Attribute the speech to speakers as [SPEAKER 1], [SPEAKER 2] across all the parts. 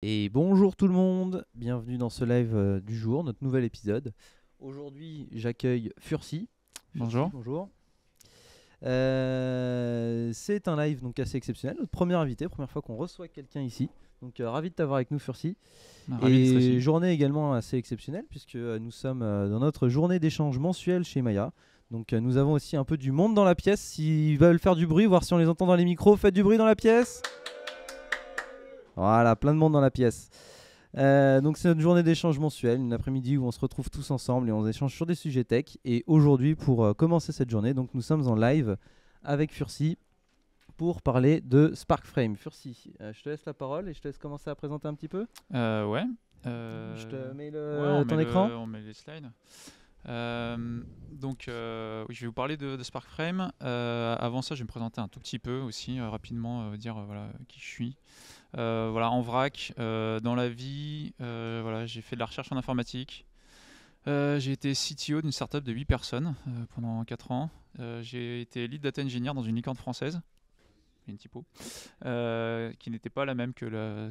[SPEAKER 1] Et bonjour tout le monde, bienvenue dans ce live euh, du jour, notre nouvel épisode. Aujourd'hui, j'accueille Furcy. Bonjour. Bonjour. Euh, c'est un live donc assez exceptionnel, notre première invité, première fois qu'on reçoit quelqu'un ici. Donc euh, ravi de t'avoir avec nous Furcy. Bah, Et une journée également assez exceptionnelle puisque nous sommes dans notre journée d'échange mensuel chez Maya. Donc nous avons aussi un peu du monde dans la pièce. S'ils veulent faire du bruit, voir si on les entend dans les micros, faites du bruit dans la pièce. Voilà, plein de monde dans la pièce. Euh, donc c'est notre journée d'échange mensuel, une après-midi où on se retrouve tous ensemble et on échange sur des sujets tech. Et aujourd'hui, pour euh, commencer cette journée, donc nous sommes en live avec Furcy pour parler de Sparkframe. Fursi, euh, je te laisse la parole et je te laisse commencer à présenter un petit
[SPEAKER 2] peu. ouais. Je te mets le, ton écran. on met les slides. donc, je vais vous parler de, de Sparkframe. avant ça, je vais me présenter un tout petit peu aussi rapidement, dire voilà qui je suis. Euh, voilà, en vrac, euh, dans la vie, euh, voilà, j'ai fait de la recherche en informatique. j'ai été CTO d'une startup de 8 personnes pendant 4 ans. j'ai été lead data engineer dans une licorne française une typo, qui n'était pas la même que la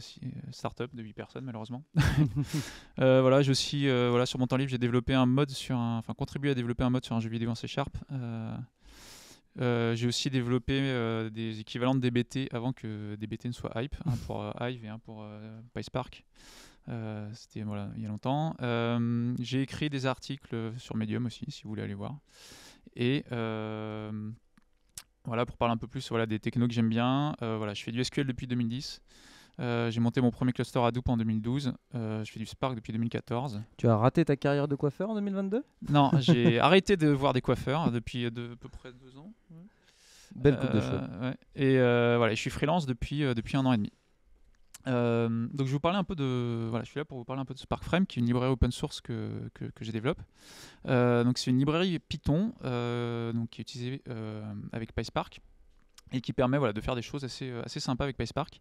[SPEAKER 2] startup de 8 personnes malheureusement. voilà, j'ai aussi, voilà, sur mon temps libre, j'ai développé un mode sur enfin contribué à développer un mode sur un jeu vidéo en C Sharp. Euh, j'ai aussi développé euh, des équivalents de DBT avant que DBT ne soit Hype, un hein, pour euh, Hive et un pour PySpark. C'était il y a longtemps. j'ai écrit des articles sur Medium aussi, si vous voulez aller voir. Et voilà, pour parler un peu plus des technos que j'aime bien, je fais du SQL depuis 2010. Euh, j'ai monté mon premier cluster à en 2012. Euh, je fais du Spark depuis 2014.
[SPEAKER 1] Tu as raté ta carrière de coiffeur en 2022 Non, j'ai
[SPEAKER 2] arrêté de voir des coiffeurs depuis euh, à peu près deux ans. Belle coupe de cheveux. Et voilà, je suis freelance depuis, depuis un an et demi. donc je vais vous parler un peu de voilà je suis là pour vous parler un peu de SparkFrame, qui est une librairie open source que, que, je développe donc c'est une librairie Python donc qui est utilisée avec PySpark et qui permet voilà, de faire des choses assez, assez sympas avec PySpark.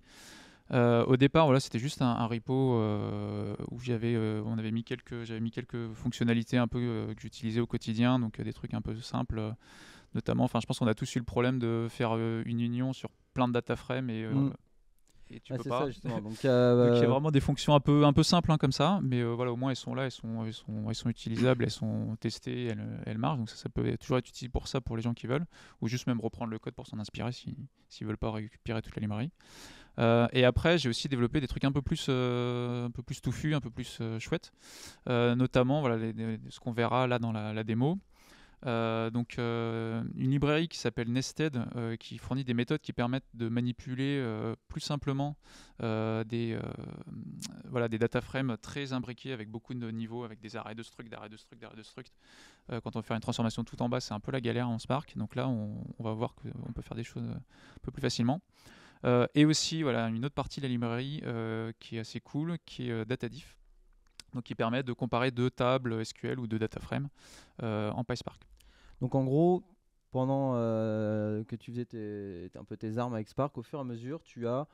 [SPEAKER 2] Euh, au départ, voilà, c'était juste un, repo euh, où j'avais, euh, on avait mis quelques, j'avais mis quelques fonctionnalités un peu que j'utilisais au quotidien, donc des trucs un peu simples, notamment. Enfin, je pense qu'on a tous eu le problème de faire une union sur plein de data frames mm. et, tu ah, peux pas. Donc, il y a vraiment des fonctions un peu, un peu simples hein, comme ça, mais voilà, au moins elles sont là, elles sont, elles sont, utilisables, elles sont testées, elles, elles, marchent. Donc ça, peut toujours être utile pour ça pour les gens qui veulent, ou juste même reprendre le code pour s'en inspirer s'ils si, veulent pas récupérer toute la librairie. Euh, et après, j'ai aussi développé des trucs un peu plus, euh, un peu plus touffus, un peu plus euh, chouettes. notamment, ce qu'on verra là dans la, démo. donc, une librairie qui s'appelle Nested, qui fournit des méthodes qui permettent de manipuler plus simplement des, voilà, data frames très imbriqués avec beaucoup de niveaux, avec des arrêts de struct, d'arrêts de struct, d'arrêts de struct. quand on veut faire une transformation tout en bas, c'est un peu la galère en Spark. Donc là, on va voir qu'on peut faire des choses un peu plus facilement. Euh, et aussi, voilà, une autre partie de la librairie euh, qui est assez cool, qui est euh, DataDiff, donc qui permet de comparer deux tables SQL ou deux frames en PySpark.
[SPEAKER 1] Donc en gros, pendant que tu faisais tes, un peu tes armes avec Spark, au fur et à mesure, tu as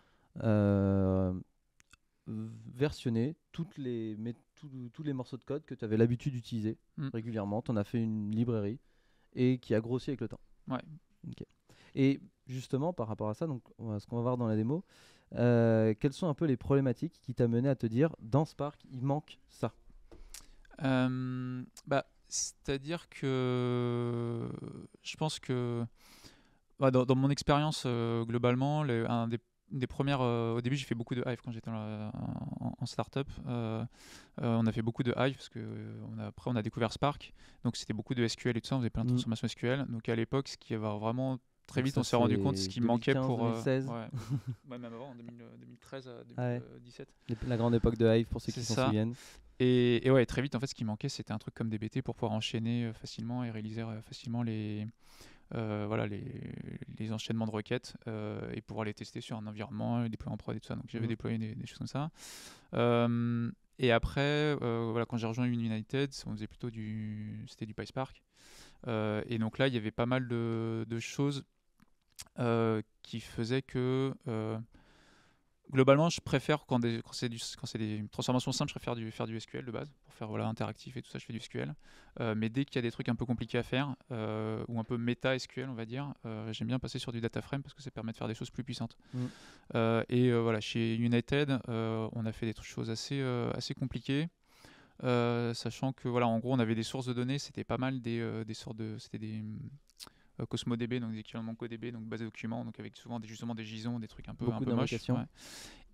[SPEAKER 1] versionné toutes les, tous les morceaux de code que tu avais l'habitude d'utiliser mm. régulièrement. Tu en as fait une librairie et qui a grossi avec le temps. Ouais. Ok. Et justement par rapport à ça, donc ce qu'on va voir dans la démo, euh, quelles sont un peu les problématiques qui t'a
[SPEAKER 2] mené à te dire dans Spark il manque ça euh, bah, C'est-à-dire que je pense que bah, dans, mon expérience euh, globalement, des premières. au début, j'ai fait beaucoup de Hive quand j'étais en, en, startup. on a fait beaucoup de Hive parce que on a, après on a découvert Spark, donc c'était beaucoup de SQL et tout ça. On faisait plein de mmh. transformations SQL. Donc à l'époque, ce qui va vraiment très vite, on s'est rendu compte ce qui manquait pour. 2016. Euh, ouais. même avant, en 2013 à 2017. La grande époque de Hive, pour ceux qui s'en souviennent. Et, et, ouais, très vite, en fait, ce qui manquait, c'était un truc comme DBT pour pouvoir enchaîner euh, facilement et réaliser euh, facilement les, voilà, les, enchaînements de requêtes et pouvoir les tester sur un environnement, les déployer en prod et tout ça. Donc j'avais mmh. déployé des, choses comme ça. et après, voilà, quand j'ai rejoint United, on faisait plutôt du, c'était du PySpark. et donc là, il y avait pas mal de choses euh, qui faisait que euh, globalement, je préfère quand, quand c'est des transformations simples, je préfère du, faire du SQL de base pour faire voilà, interactif et tout ça, je fais du SQL. Euh, mais dès qu'il y a des trucs un peu compliqués à faire ou un peu méta SQL, on va dire, j'aime bien passer sur du data frame parce que ça permet de faire des choses plus puissantes. Mm. et voilà, chez United, on a fait des choses assez, assez compliquées. sachant que voilà, en gros, on avait des sources de données, c'était pas mal des, des sortes de, c'était des, euh, CosmoDB, donc des équivalents de DB, donc base de documents, donc avec souvent des, justement des gisons, des trucs un peu, un peu moches.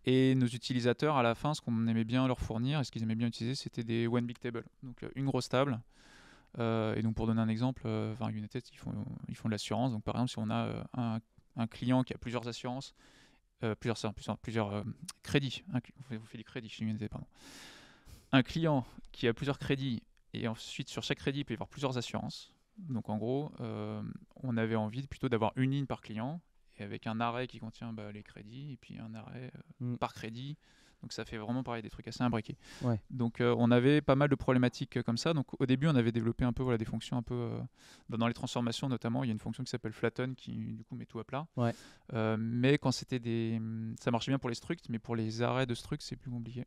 [SPEAKER 2] Et nos utilisateurs, à la fin, ce qu'on aimait bien leur fournir et ce qu'ils aimaient bien utiliser, c'était des One Big Table, donc euh, une grosse table. Euh, et donc pour donner un exemple, enfin United, ils font, ils font de l'assurance. Donc par exemple, si on a un, un, client qui a plusieurs assurances, plusieurs, plusieurs, crédits, vous on fait des crédits chez United, pardon. Un client qui a plusieurs crédits et ensuite sur chaque crédit il peut y avoir plusieurs assurances. Donc en gros, euh, on avait envie plutôt d'avoir une ligne par client et avec un arrêt qui contient bah, les crédits et puis un arrêt euh, mm. par crédit. Donc ça fait vraiment pareil des trucs assez imbriqués. Donc euh, on avait pas mal de problématiques comme ça. Donc au début on avait développé un peu des fonctions un peu dans les transformations notamment. Il y a une fonction qui s'appelle flatten qui du coup met tout à plat. mais quand c'était des ça marchait bien pour les structs, mais pour les arrêts de structs c'est plus compliqué.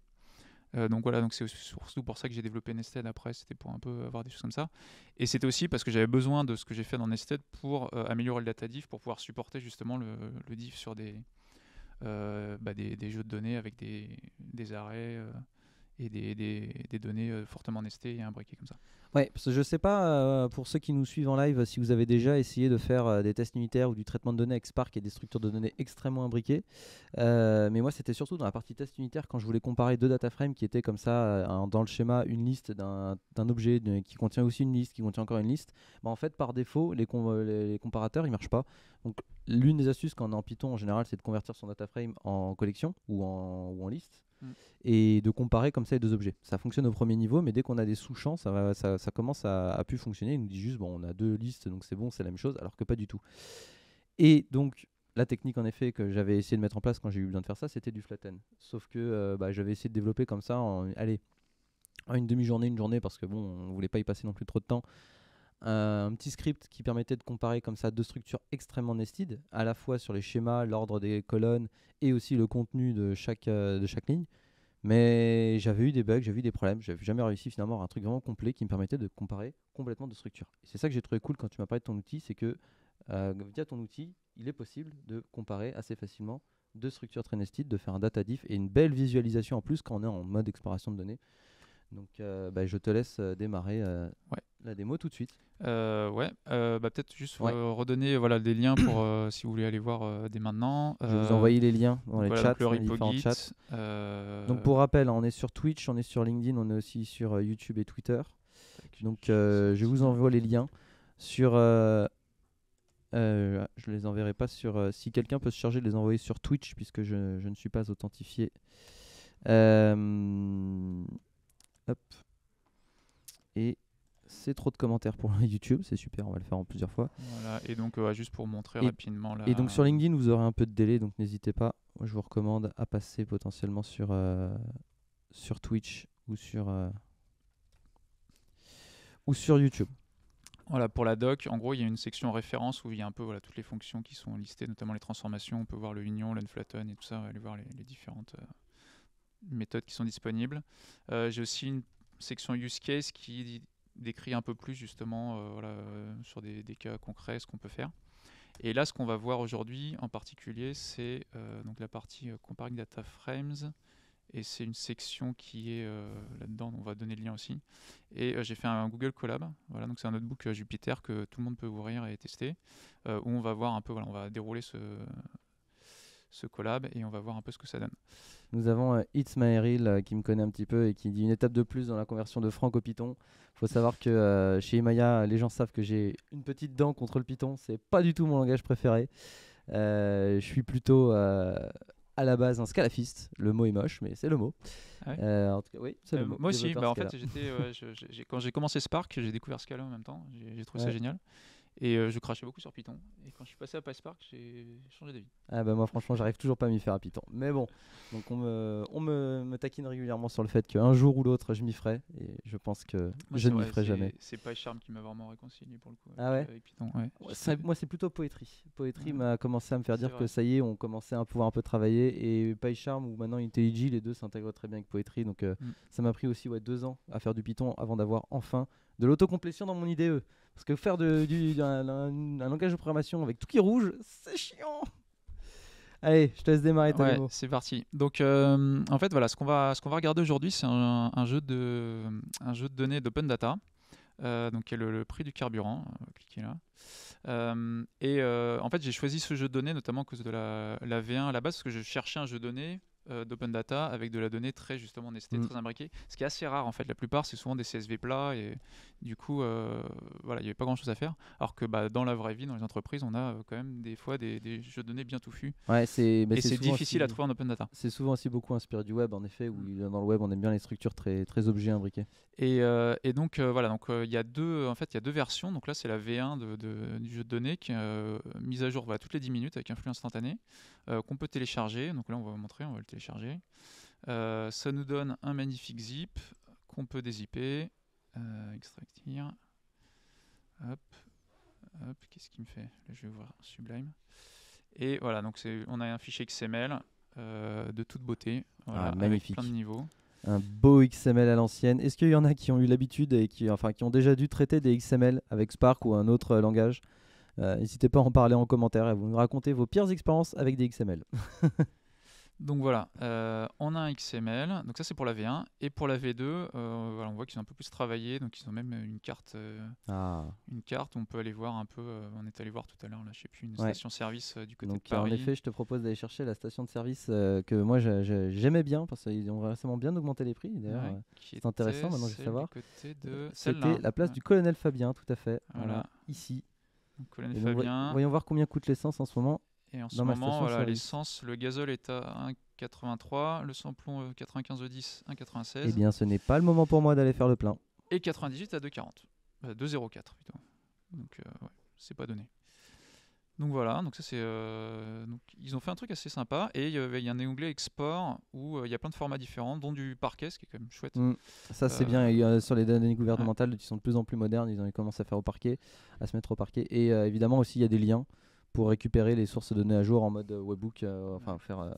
[SPEAKER 2] Euh, donc voilà, donc c'est surtout pour ça que j'ai développé Nested après, c'était pour un peu avoir des choses comme ça. Et c'était aussi parce que j'avais besoin de ce que j'ai fait dans Nested pour euh, améliorer le data diff, pour pouvoir supporter justement le, le diff sur des, euh, bah, des, jeux de données avec des, des arrêts, et des, données euh, fortement nestées et imbriquées comme ça.
[SPEAKER 1] Ouais, parce que je sais pas, euh, pour ceux qui nous suivent en live, si vous avez déjà essayé de faire euh, des tests unitaires ou du traitement de données avec Spark et des structures de données extrêmement imbriquées. mais moi, c'était surtout dans la partie test unitaire quand je voulais comparer deux data frames qui étaient comme ça, dans le schéma, une liste d'un objet qui contient aussi une liste, qui contient encore une liste. Bah, en fait, par défaut, les, les, comparateurs, ils marchent pas. Donc, l'une des astuces quand a en Python en général, c'est de convertir son data frame en collection ou ou en liste et de comparer comme ça les deux objets. Ça fonctionne au premier niveau, mais dès qu'on a des sous-champs, ça, commence à, plus fonctionner. Il nous dit juste, bon, on a deux listes, donc c'est bon, c'est la même chose, alors que pas du tout. Et donc, la technique en effet que j'avais essayé de mettre en place quand j'ai eu besoin de faire ça, c'était du flatten. Sauf que euh, bah, j'avais essayé de développer comme ça en allez, une demi-journée, une journée, parce que bon, on voulait pas y passer non plus trop de temps euh, un petit script qui permettait de comparer comme ça deux structures extrêmement nestides, à la fois sur les schémas, l'ordre des colonnes et aussi le contenu de chaque, euh, de chaque ligne. Mais j'avais eu des bugs, j'avais eu des problèmes, j'avais jamais réussi finalement à avoir un truc vraiment complet qui me permettait de comparer complètement deux structures. C'est ça que j'ai trouvé cool quand tu m'as parlé de ton outil, c'est que euh, via ton outil, il est possible de comparer assez facilement deux structures très nestides, de faire un data diff et une belle visualisation en plus quand on est en mode exploration de données. Donc euh, bah, je te laisse euh, démarrer euh, la démo tout de suite.
[SPEAKER 2] ouais, bah, peut-être juste redonner voilà, des liens pour si vous voulez aller voir dès maintenant. Je vais vous envoyer les liens dans les chats. Donc, pour
[SPEAKER 1] rappel, hein, on est sur Twitch, on est sur LinkedIn, on est aussi sur YouTube et Twitter. Donc je vous envoie les liens sur... Euh, je les enverrai pas sur. si quelqu'un peut se charger de les envoyer sur Twitch, puisque je, je ne suis pas authentifié. Euh, et c'est trop de commentaires pour YouTube, c'est super, on va le faire en plusieurs fois.
[SPEAKER 2] Voilà, et donc euh, juste pour montrer rapidement Et donc sur
[SPEAKER 1] LinkedIn, vous aurez un peu de délai, donc n'hésitez pas. je vous recommande à passer potentiellement sur, euh, sur Twitch ou sur, euh, ou sur YouTube.
[SPEAKER 2] Voilà, pour la doc, en gros, il y a une section référence où il y a un peu voilà, toutes les fonctions qui sont listées, notamment les transformations. On peut voir le union, l'unflatten et tout ça, aller voir les différentes méthodes qui sont disponibles. Euh, j'ai aussi une section use case qui décrit un peu plus justement euh, euh, sur des, cas concrets ce qu'on peut faire. Et là, ce qu'on va voir aujourd'hui en particulier, c'est donc la partie comparing data frames et c'est une section qui est là-dedans, on va donner le lien aussi. Et j'ai fait un Google Collab, voilà, donc c'est un notebook Jupiter Jupyter que tout le monde peut ouvrir et tester, où on va voir un peu, on va dérouler ce, ce collab et on va voir un peu ce que ça donne.
[SPEAKER 1] Nous avons euh, It's euh, qui me connaît un petit peu et qui dit une étape de plus dans la conversion de Franck au Python. Il faut savoir que euh, chez Imaya, les gens savent que j'ai une petite dent contre le Python. C'est pas du tout mon langage préféré. je suis plutôt à la base un scalafiste. Le mot est moche, mais c'est le mot. Moi aussi, bah, en fait, quand j'ai
[SPEAKER 2] commencé Spark, j'ai découvert Scala en même temps. J'ai trouvé ça génial. Et euh, je crachais beaucoup sur Python. Et quand je suis passé à PySpark, j'ai changé d'avis.
[SPEAKER 1] Ah bah moi franchement, j'arrive toujours pas à m'y faire à Python.
[SPEAKER 2] Mais bon, donc on me, on me, me taquine régulièrement
[SPEAKER 1] sur le fait qu'un jour ou l'autre, je m'y ferai. Et je pense que je ne m'y ferai jamais.
[SPEAKER 2] C'est PyCharm qui m'a vraiment réconcilié pour le coup. Ah ouais Python. Ouais.
[SPEAKER 1] moi, c'est plutôt poétrie. Poétrie m'a commencé à me faire dire que ça y est, on commençait à pouvoir un peu travailler. Et PyCharm ou maintenant IntelliJ, les deux s'intègrent très bien avec Poetry Donc euh, mm. ça m'a pris aussi deux ans à faire du Python avant d'avoir enfin de l'autocomplétion dans mon IDE. Parce que faire de, du, un, langage de programmation avec tout qui est rouge, c'est chiant. Allez, je te laisse démarrer ouais,
[SPEAKER 2] C'est parti. Donc, euh, en fait, voilà, ce qu'on va, ce qu'on va regarder aujourd'hui, c'est un, jeu de, un jeu de données d'open data. Euh, donc qui est le, prix du carburant. Euh, cliquez là. et en fait, j'ai choisi ce jeu de données notamment à cause de la, la V1 à la base parce que je cherchais un jeu de données euh, d'open data avec de la donnée très justement nestée, mm. très imbriquée, ce qui est assez rare en fait. La plupart, c'est souvent des CSV plats et du coup, euh, voilà, il n'y avait pas grand chose à faire. Alors que bah, dans la vraie vie, dans les entreprises, on a euh, quand même des fois des, jeux de données bien touffus. Ouais, c'est, bah, et c'est difficile à trouver
[SPEAKER 1] en open data. C'est souvent aussi beaucoup inspiré du web en effet, où mm. dans le web, on aime bien les structures très, très objets imbriqués.
[SPEAKER 2] Euh, et, donc euh, voilà, donc euh, il y a deux, en fait, il y deux versions. Donc là, c'est la V1 du jeu de données qui est mise à jour toutes les 10 minutes avec un flux instantané qu'on peut télécharger. Donc là, on va vous montrer, on va le télécharger. ça nous donne un magnifique zip qu'on peut dézipper, extractir. Hop, hop, qu'est-ce qu'il me fait je vais voir Sublime. Et voilà, donc on a un fichier XML de toute beauté, voilà, ah, magnifique. plein de niveaux
[SPEAKER 1] un beau XML à l'ancienne. Est-ce qu'il y en a qui ont eu l'habitude et qui, enfin, qui ont déjà dû traiter des XML avec Spark ou un autre euh, langage euh, N'hésitez pas à en parler en commentaire et vous nous raconter vos pires expériences avec des XML.
[SPEAKER 2] Donc voilà, on euh, a un XML, donc ça c'est pour la V1, et pour la V2, euh, on voit qu'ils ont un peu plus travaillé, donc ils ont même euh, une carte, ah. une carte, on peut aller voir un peu, on est allé voir tout à l'heure, là, je sais plus, une station-service du côté de Paris. En effet,
[SPEAKER 1] je te propose d'aller chercher la station de service que moi j'aimais bien, parce qu'ils ont récemment bien augmenté les prix, d'ailleurs, c'est intéressant, maintenant je vais savoir. C'était la place du colonel Fabien, tout à fait, voilà. ici. Voyons voir combien coûte l'essence en ce moment. Et en ce moment,
[SPEAKER 2] l'essence, le gazole est à 1,83, le samplon 95 10, 1,96. Eh bien, ce
[SPEAKER 1] n'est pas le moment pour moi d'aller faire le plein.
[SPEAKER 2] Et 98 à 2,40. 2,04 euh, plutôt. Donc, euh, ouais, c'est pas donné. Donc voilà, donc c'est, euh, ils ont fait un truc assez sympa et il y, a un onglet export où il y a plein de formats différents, dont du parquet, ce qui est quand même chouette. Mmh. ça c'est
[SPEAKER 1] bien. sur les données gouvernementales, ils sont de plus en plus modernes, ils ont commencé à faire au parquet, à se mettre au parquet. Et évidemment aussi il y a des liens pour récupérer les sources de données à jour en mode euh, webbook, euh, enfin faire euh,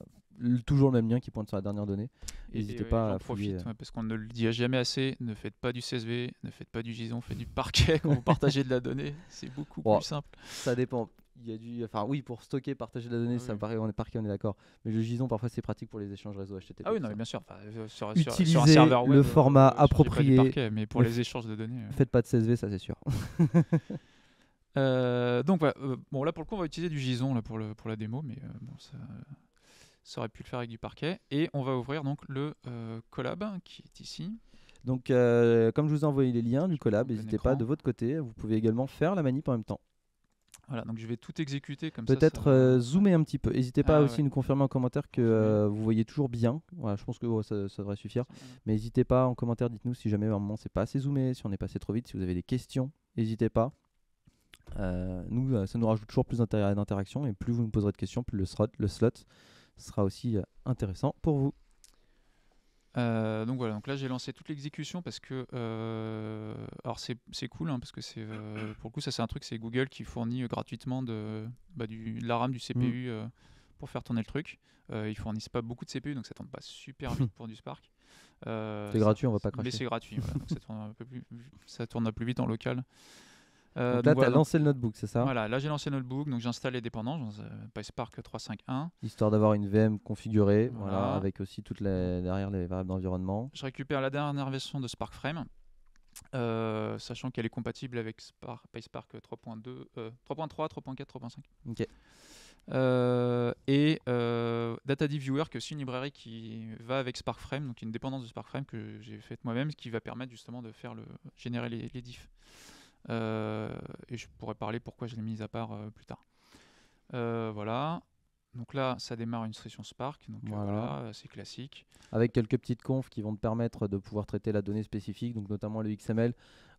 [SPEAKER 1] toujours le même lien qui pointe sur la dernière donnée. N'hésitez pas à profiter
[SPEAKER 2] parce qu'on ne le dit jamais assez. Ne faites pas du CSV, ne faites pas du JSON, faites du parquet quand vous partagez de la donnée. C'est beaucoup
[SPEAKER 1] plus simple. Ça dépend. Il y a du, enfin oui, pour stocker, partager de la donnée, ça me paraît, on est parquet, on est d'accord. Mais le JSON, parfois, c'est pratique pour les échanges réseau HTTP. Ah oui, non, mais bien sûr. Enfin, sur, Utilisez serveur web, le format approprié. Parquet, mais pour les échanges de données. Faites pas de CSV, ça c'est sûr.
[SPEAKER 2] Euh, donc voilà, euh, bon là pour le coup on va utiliser du gison là pour, le, pour la démo, mais euh, bon ça, ça, aurait pu le faire avec du parquet. Et on va ouvrir donc le collab qui est ici.
[SPEAKER 1] Donc comme je vous ai envoyé les liens du collab, n'hésitez pas de votre côté, vous pouvez également faire la manip en même temps.
[SPEAKER 2] Voilà, donc je vais tout exécuter comme ça. Peut-être
[SPEAKER 1] zoomer un petit peu. N'hésitez pas ah, aussi à nous confirmer en commentaire que vous voyez toujours bien. Voilà, je pense que ça, ça, devrait suffire. Mais n'hésitez pas en commentaire, dites-nous si jamais à un moment c'est pas assez zoomé, si on est passé trop vite, si vous avez des questions, n'hésitez pas. Euh, nous, euh, ça nous rajoute toujours plus d'interaction et plus vous nous poserez de questions, plus le slot, sera aussi euh, intéressant pour vous.
[SPEAKER 2] donc voilà, donc là j'ai lancé toute l'exécution parce que alors c'est cool hein, parce que c'est pour le coup ça c'est un truc c'est Google qui fournit gratuitement de, bah, du, la RAM du CPU mm. pour faire tourner le truc. ils fournissent pas beaucoup de CPU donc ça tourne pas super vite pour du Spark. c'est gratuit, on va pas cracher. Mais c'est gratuit, ça tourne un peu plus, ça tourne plus vite en local. Euh, là, tu lancé le notebook, c'est ça Voilà, là j'ai lancé le notebook, donc j'installe les dépendances, PySpark 3.5.1.
[SPEAKER 1] Histoire d'avoir une VM configurée, voilà. avec aussi toutes les, derrière les variables d'environnement. Je
[SPEAKER 2] récupère la dernière version de SparkFrame, euh, sachant qu'elle est compatible avec PySpark 3.2, 3.3, 3.4, 3.5. Ok. Euh, et euh, DataDiv Viewer, qui est aussi une librairie qui va avec SparkFrame, donc une dépendance de SparkFrame que j'ai faite moi-même, qui va permettre justement de faire le, générer les diffs. Euh, et je pourrais parler pourquoi je l'ai mise à part euh, plus tard. Euh, voilà. Donc là, ça démarre une session Spark, donc voilà, c'est classique.
[SPEAKER 1] Avec quelques petites confs qui vont te permettre de pouvoir traiter la donnée spécifique, donc notamment le XML.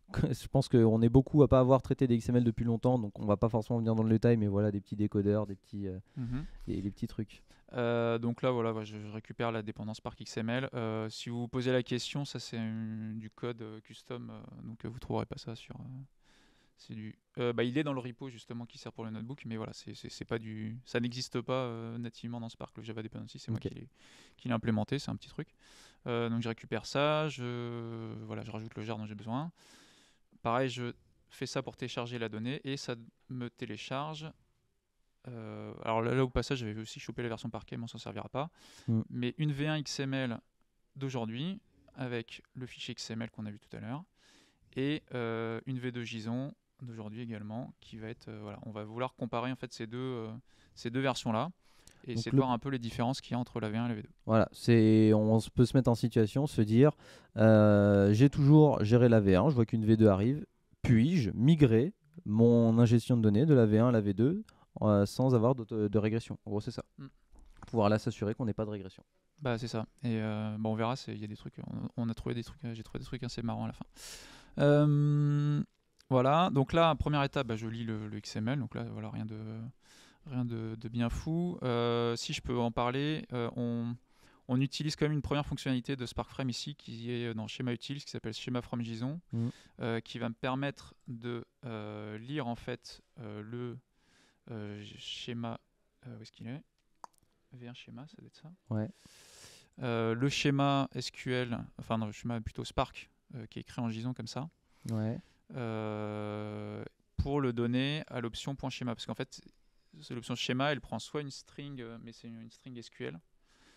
[SPEAKER 1] Je pense qu'on est beaucoup à pas avoir traité des XML depuis longtemps, donc on va pas forcément venir dans le détail, mais voilà des petits décodeurs, des petits, mhm.
[SPEAKER 2] petits trucs. donc là, voilà, je récupère la dépendance Spark XML. si vous vous posez la question, ça c'est du code custom, donc vous trouverez pas ça sur c'est euh, bah, il est dans le repo justement qui sert pour le notebook, mais voilà, c'est pas du. Ça n'existe pas euh, nativement dans Spark. Le Java Dependency, c'est moi qui l'ai implémenté. C'est un petit truc. Euh, donc je récupère ça. Je voilà, je rajoute le jar dont j'ai besoin. Pareil, je fais ça pour télécharger la donnée et ça me télécharge. alors là, là, au passage, j'avais aussi chopé la version parquet, mais on s'en servira pas. Mm. Mais une V1 XML d'aujourd'hui avec le fichier XML qu'on a vu tout à l'heure et une V2 JSON d'aujourd'hui également, qui va être, euh, voilà, on va vouloir comparer en fait ces deux, euh, ces deux versions-là et essayer de voir un peu les différences qu'il y a entre la V1 et la V2.
[SPEAKER 1] Voilà, c'est on peut se mettre en situation, se dire euh, j'ai toujours géré la V1, je vois qu'une V2 arrive, puis-je migrer mon ingestion de données de la V1 à la V2 sans avoir de, régression En gros, c'est ça. Mm. pouvoir là s'assurer qu'on n'ait pas de
[SPEAKER 2] régression. Bah c'est ça. Et bon, on verra, il y a des trucs, on, a trouvé des trucs, j'ai trouvé des trucs assez marrants à la fin. Voilà, donc là, première étape, bah, je lis le, XML, donc là, voilà, rien de, rien de, bien fou. Euh, si je peux en parler, euh, on, on, utilise quand même une première fonctionnalité de SparkFrame ici, qui est dans schéma utile, qui s'appelle schéma from JSON, mm. euh, qui va me permettre de lire en fait le schéma, où est-ce qu'il est, schéma, ça doit être ça Ouais. le schéma SQL, enfin le schéma plutôt Spark, qui est écrit en JSON comme ça. Ouais. Euh, pour le donner à l'option point .schéma. Parce qu'en fait, l'option schéma, elle prend soit une string, euh, mais c'est une string SQL,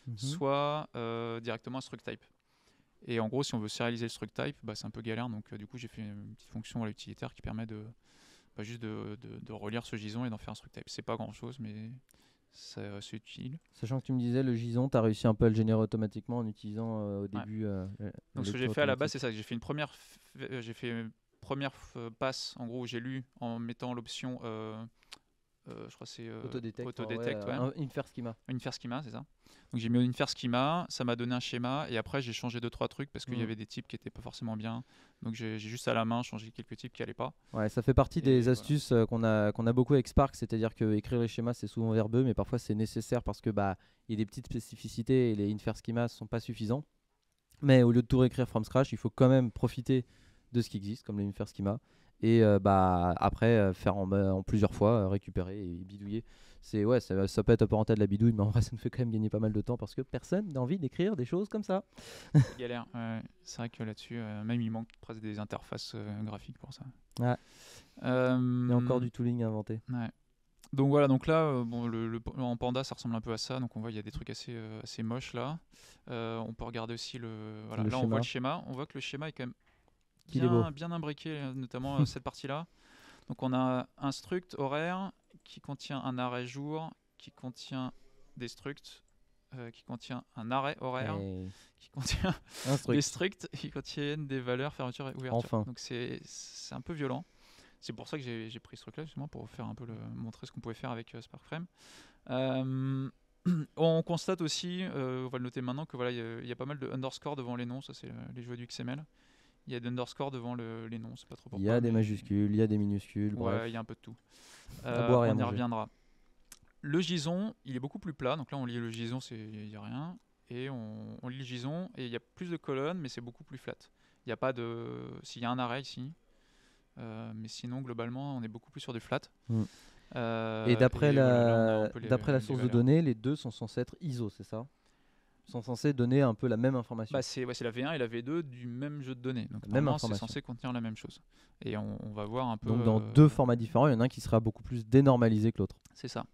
[SPEAKER 2] mhm. soit euh, directement un struct type. Et en gros, si on veut sérialiser le struct type, bah, c'est un peu galère. Donc, du coup, j'ai fait une petite fonction à l'utilitaire qui permet de bah, juste de, de, relire ce gison et d'en faire un struct type. C'est pas grand chose, mais c'est utile.
[SPEAKER 1] Sachant que tu me disais, le gison tu as réussi un peu à le générer automatiquement en utilisant au début. donc, ce que j'ai fait à la base,
[SPEAKER 2] c'est ça. J'ai fait une première, j'ai fait première euh, passe, en gros, où j'ai lu en mettant l'option, euh, euh, je crois c'est euh, autodetect, infer schema. Infer schema, c'est ça. Donc j'ai mis infer schema, ça m'a donné un schéma, et après j'ai changé deux trois trucs parce qu'il y mm. avait des types qui étaient pas forcément bien. Donc j'ai juste à la main changé quelques types qui allaient pas.
[SPEAKER 1] Ouais, ça fait partie des astuces qu'on a qu'on a beaucoup avec Spark, c'est-à-dire que écrire les schémas c'est souvent verbeux, mais parfois c'est nécessaire parce que bah il y a des petites spécificités et les infer ne sont pas suffisants. Mais au lieu de tout réécrire from scratch, il faut quand même profiter de ce qui existe, comme les qui Schema. Et euh, bah, après, euh, faire bah, en, plusieurs fois, euh, récupérer et bidouiller. C'est, ouais, ça, ça, peut être apparenté de la bidouille, mais en vrai, ça nous fait quand même gagner pas mal de temps parce que personne n'a envie d'écrire des choses comme ça.
[SPEAKER 2] Galère. c'est vrai que là-dessus, même il manque presque des interfaces graphiques pour ça. Ouais. Il
[SPEAKER 1] y a encore du tooling inventé. Ouais.
[SPEAKER 2] Donc voilà, donc là, bon, le, en panda, ça ressemble un peu à ça. Donc on voit, il y a des trucs assez, assez moches là. on peut regarder aussi le. Voilà, là, on voit le schéma. On voit que le schéma est quand même bien, bien imbriqué, notamment euh, cette partie-là. Donc on a un struct horaire qui contient un arrêt jour, qui contient des structs, euh, qui contient un arrêt horaire, eh. qui contient des structs, qui contiennent des valeurs fermeture et ouverture. Donc c'est un peu violent. C'est pour ça que j'ai pris ce truc-là, justement, pour faire un peu le, montrer ce qu'on pouvait faire avec euh, SparkFrame. on constate aussi, on va le noter maintenant, que voilà, il y, a pas mal de underscore devant les noms, ça c'est les jeux du XML. Il y a des underscores devant les noms, c'est pas trop Il y
[SPEAKER 1] a des majuscules, il y a des minuscules, Ouais, il y a un peu de tout. Euh, on y reviendra.
[SPEAKER 2] Le gison, il est beaucoup plus plat, donc là on lit le gison, il n'y a rien. Et on, lit le gison, et il y a plus de colonnes, mais c'est beaucoup plus flat. Il n'y a pas de. S'il y a un arrêt ici, euh, mais sinon globalement on est beaucoup plus sur du flat. Mm. Euh, et d'après la source de données,
[SPEAKER 1] les deux sont censés être ISO, c'est ça sont censés donner un peu la même information. Bah, c'est
[SPEAKER 2] la V1 et la V2 du même jeu de données. Donc même c'est censé contenir la même chose. Et on, va voir un peu. Donc dans euh, deux
[SPEAKER 1] formats différents, il y en a un qui sera beaucoup plus dénormalisé que l'autre.
[SPEAKER 2] C'est ça.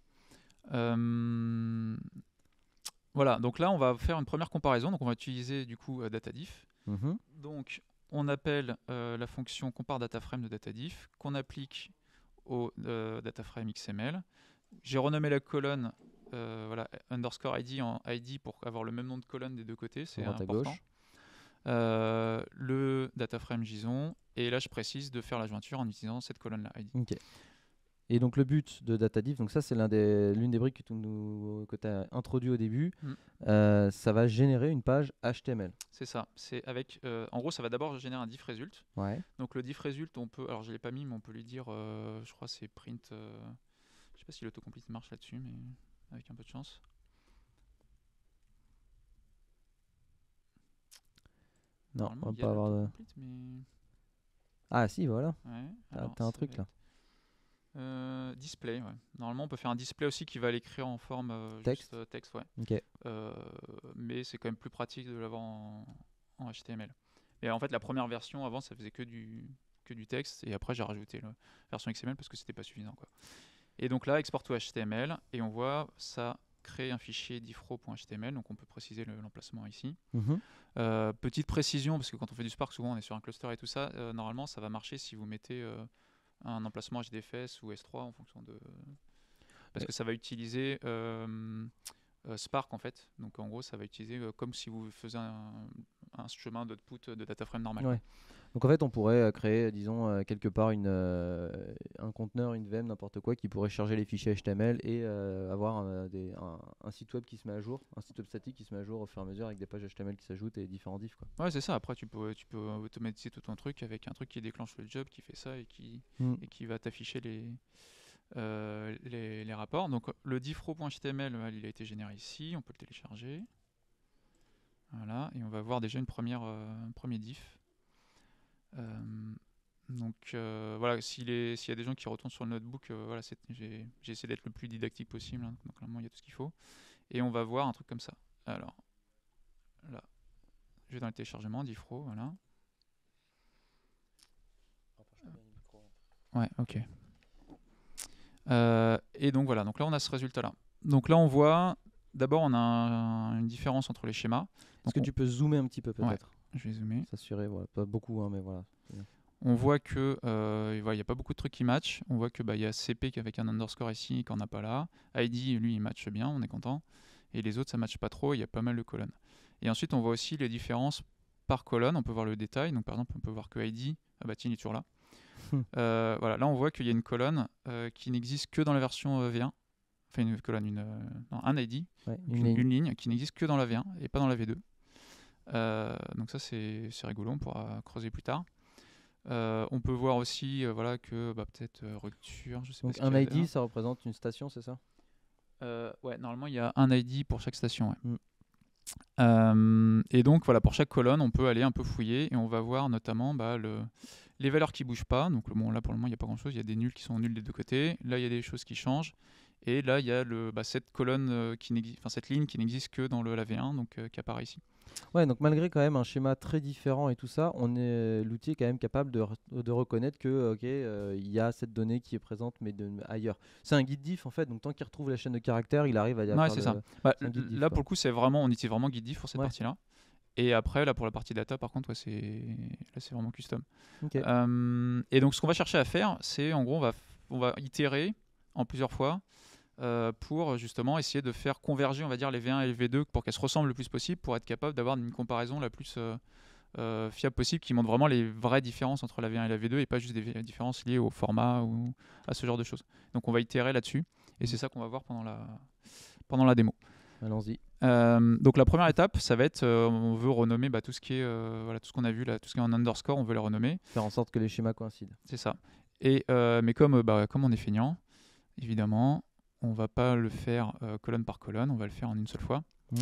[SPEAKER 2] Euh, voilà, donc là on va faire une première comparaison. Donc on va utiliser du coup euh, DataDiff. Mm-hmm. Donc on appelle la fonction compare dataframe de DataDiff qu'on applique au DataFrame XML. J'ai renommé la colonne euh, voilà, underscore ID en ID pour avoir le même nom de colonne des deux côtés, c'est important. À gauche. Euh, le JSON, et là je précise de faire la jointure en utilisant cette colonne-là,
[SPEAKER 1] ID. Et donc le but de DataDiff, donc ça c'est l'une des, des, briques que tu nous, que as introduit au début, mm. euh, ça va générer une page
[SPEAKER 2] HTML. C'est ça, c'est avec, euh, en gros ça va d'abord générer un diff result. Ouais. Donc le diff result, on peut, alors je l'ai pas mis, mais on peut lui dire, je crois c'est print, je sais pas si l'autocomplete marche là-dessus, mais avec un peu de chance.
[SPEAKER 1] Non, on va pas avoir de. Ah si, voilà. T'as un truc là.
[SPEAKER 2] Euh, display, ouais. Normalement, on peut faire un display aussi qui va l'écrire en forme euh, texte. Euh, texte, ouais. mais c'est quand même plus pratique de l'avoir en, en, HTML. Et en fait, la première version avant, ça faisait que du que du texte, et après j'ai rajouté la version XML parce que c'était pas suffisant, quoi. Et donc là, export to HTML, et on voit ça crée un fichier diffro.html, donc on peut préciser l'emplacement ici. Mhm. Euh, petite précision, parce que quand on fait du Spark, souvent on est sur un cluster et tout ça, euh, normalement ça va marcher si vous mettez euh, un emplacement HDFS ou S3 en fonction de... Parce que ça va utiliser Spark en fait, donc en gros ça va utiliser comme si vous faisiez un, un chemin d'output de data frame normal.
[SPEAKER 1] Donc en fait, on pourrait euh, créer, euh, disons, euh, quelque part une, un conteneur, une VM, n'importe quoi, qui pourrait charger les fichiers HTML et avoir un, site web qui se met à jour, un site web statique qui se met à jour au fur et à mesure avec des pages HTML qui s'ajoutent et différents diffs. Quoi.
[SPEAKER 2] Ouais, c'est ça. Après, tu peux, tu peux automatiser tout ton truc avec un truc qui déclenche le job, qui fait ça et qui, mm. et qui va t'afficher les. les, rapports. Donc le diffro.html, il a été généré ici, on peut le télécharger. Voilà, et on va voir déjà une première, un premier diff. Euh, donc euh, voilà, s'il y a des gens qui retournent sur le notebook, euh, voilà, j'ai essayé d'être le plus didactique possible. Hein, donc normalement, il y a tout ce qu'il faut. Et on va voir un truc comme ça. Alors, là, je vais dans le téléchargement, Diffro voilà. Ouais, ok. et donc voilà, donc là on a ce résultat-là. Donc là on voit, d'abord on a une différence entre les schémas. Est-ce que tu peux zoomer un petit peu peut-être je vais zoomer. S'assurer, voilà. Pas beaucoup, hein, mais voilà. On voit que euh, il n'y a pas beaucoup de trucs qui matchent. On voit que bah, y a CP qui avec un underscore ici, qu'on n'a pas là. ID, lui, il match bien, on est content. Et les autres, ça ne matche pas trop, il y a pas mal de colonnes. Et ensuite, on voit aussi les différences par colonne, on peut voir le détail. Donc par exemple, on peut voir que ID, ah bah tiens, il est toujours là. Hmm. Euh, voilà, là on voit qu'il y a une colonne euh, qui n'existe que dans la version V1. Enfin une colonne, une, un ID, une, ligne qui n'existe que dans la V1 et pas dans la V2. Euh, donc ça c'est rigolo, on pourra creuser plus tard. Euh, on peut voir aussi euh, voilà, que bah, peut-être rupture, je sais un ID, ça représente une station, c'est ça Ouais, normalement, il y a un ID pour chaque station. Mm. et donc, voilà, pour chaque colonne, on peut aller un peu fouiller et on va voir notamment bah, les valeurs qui bougent pas. Donc, là, pour le moment, il n'y a pas grand-chose. Il y a des nuls qui sont nuls des deux côtés. Là, il y a des choses qui changent. Et là, il y a le, bah, cette colonne, euh, qui enfin cette ligne qui n'existe que dans le v 1 donc euh, qui apparaît ici.
[SPEAKER 1] Ouais, donc malgré quand même un schéma très différent et tout ça, on est euh, l'outil est quand même capable de, reconnaître que ok, il y a cette donnée qui est présente mais de, ailleurs. C'est un guide diff en fait, donc tant qu'il retrouve la chaîne de caractères, il arrive à. Ouais, c'est ça. Bah, là pour le
[SPEAKER 2] coup, c'est vraiment on utilise vraiment guide diff pour cette partie-là. Et après, là pour la partie data, par contre, ouais, c'est là c'est vraiment custom. et donc ce qu'on va chercher à faire, c'est en gros on va on va itérer en plusieurs fois euh, pour justement essayer de faire converger, on va dire, les V1 et les V2 pour qu'elles se ressemblent le plus possible, pour être capable d'avoir une comparaison la plus euh, euh, fiable possible, qui montre vraiment les vraies différences entre la V1 et la V2 et pas juste des différences liées au format ou à ce genre de choses. Donc on va itérer là-dessus et c'est ça qu'on va voir pendant la, pendant la démo. Allons-y. donc la première étape, ça va être, on veut renommer bah, tout ce qui est, voilà, tout ce qu'on a vu là, tout ce qui est en underscore, on veut le renommer. Faire en sorte que les schémas coïncident. C'est ça. Et mais comme, bah, comme on est feignant, évidemment, on va pas le faire euh, colonne par colonne, on va le faire en une seule fois. Mm.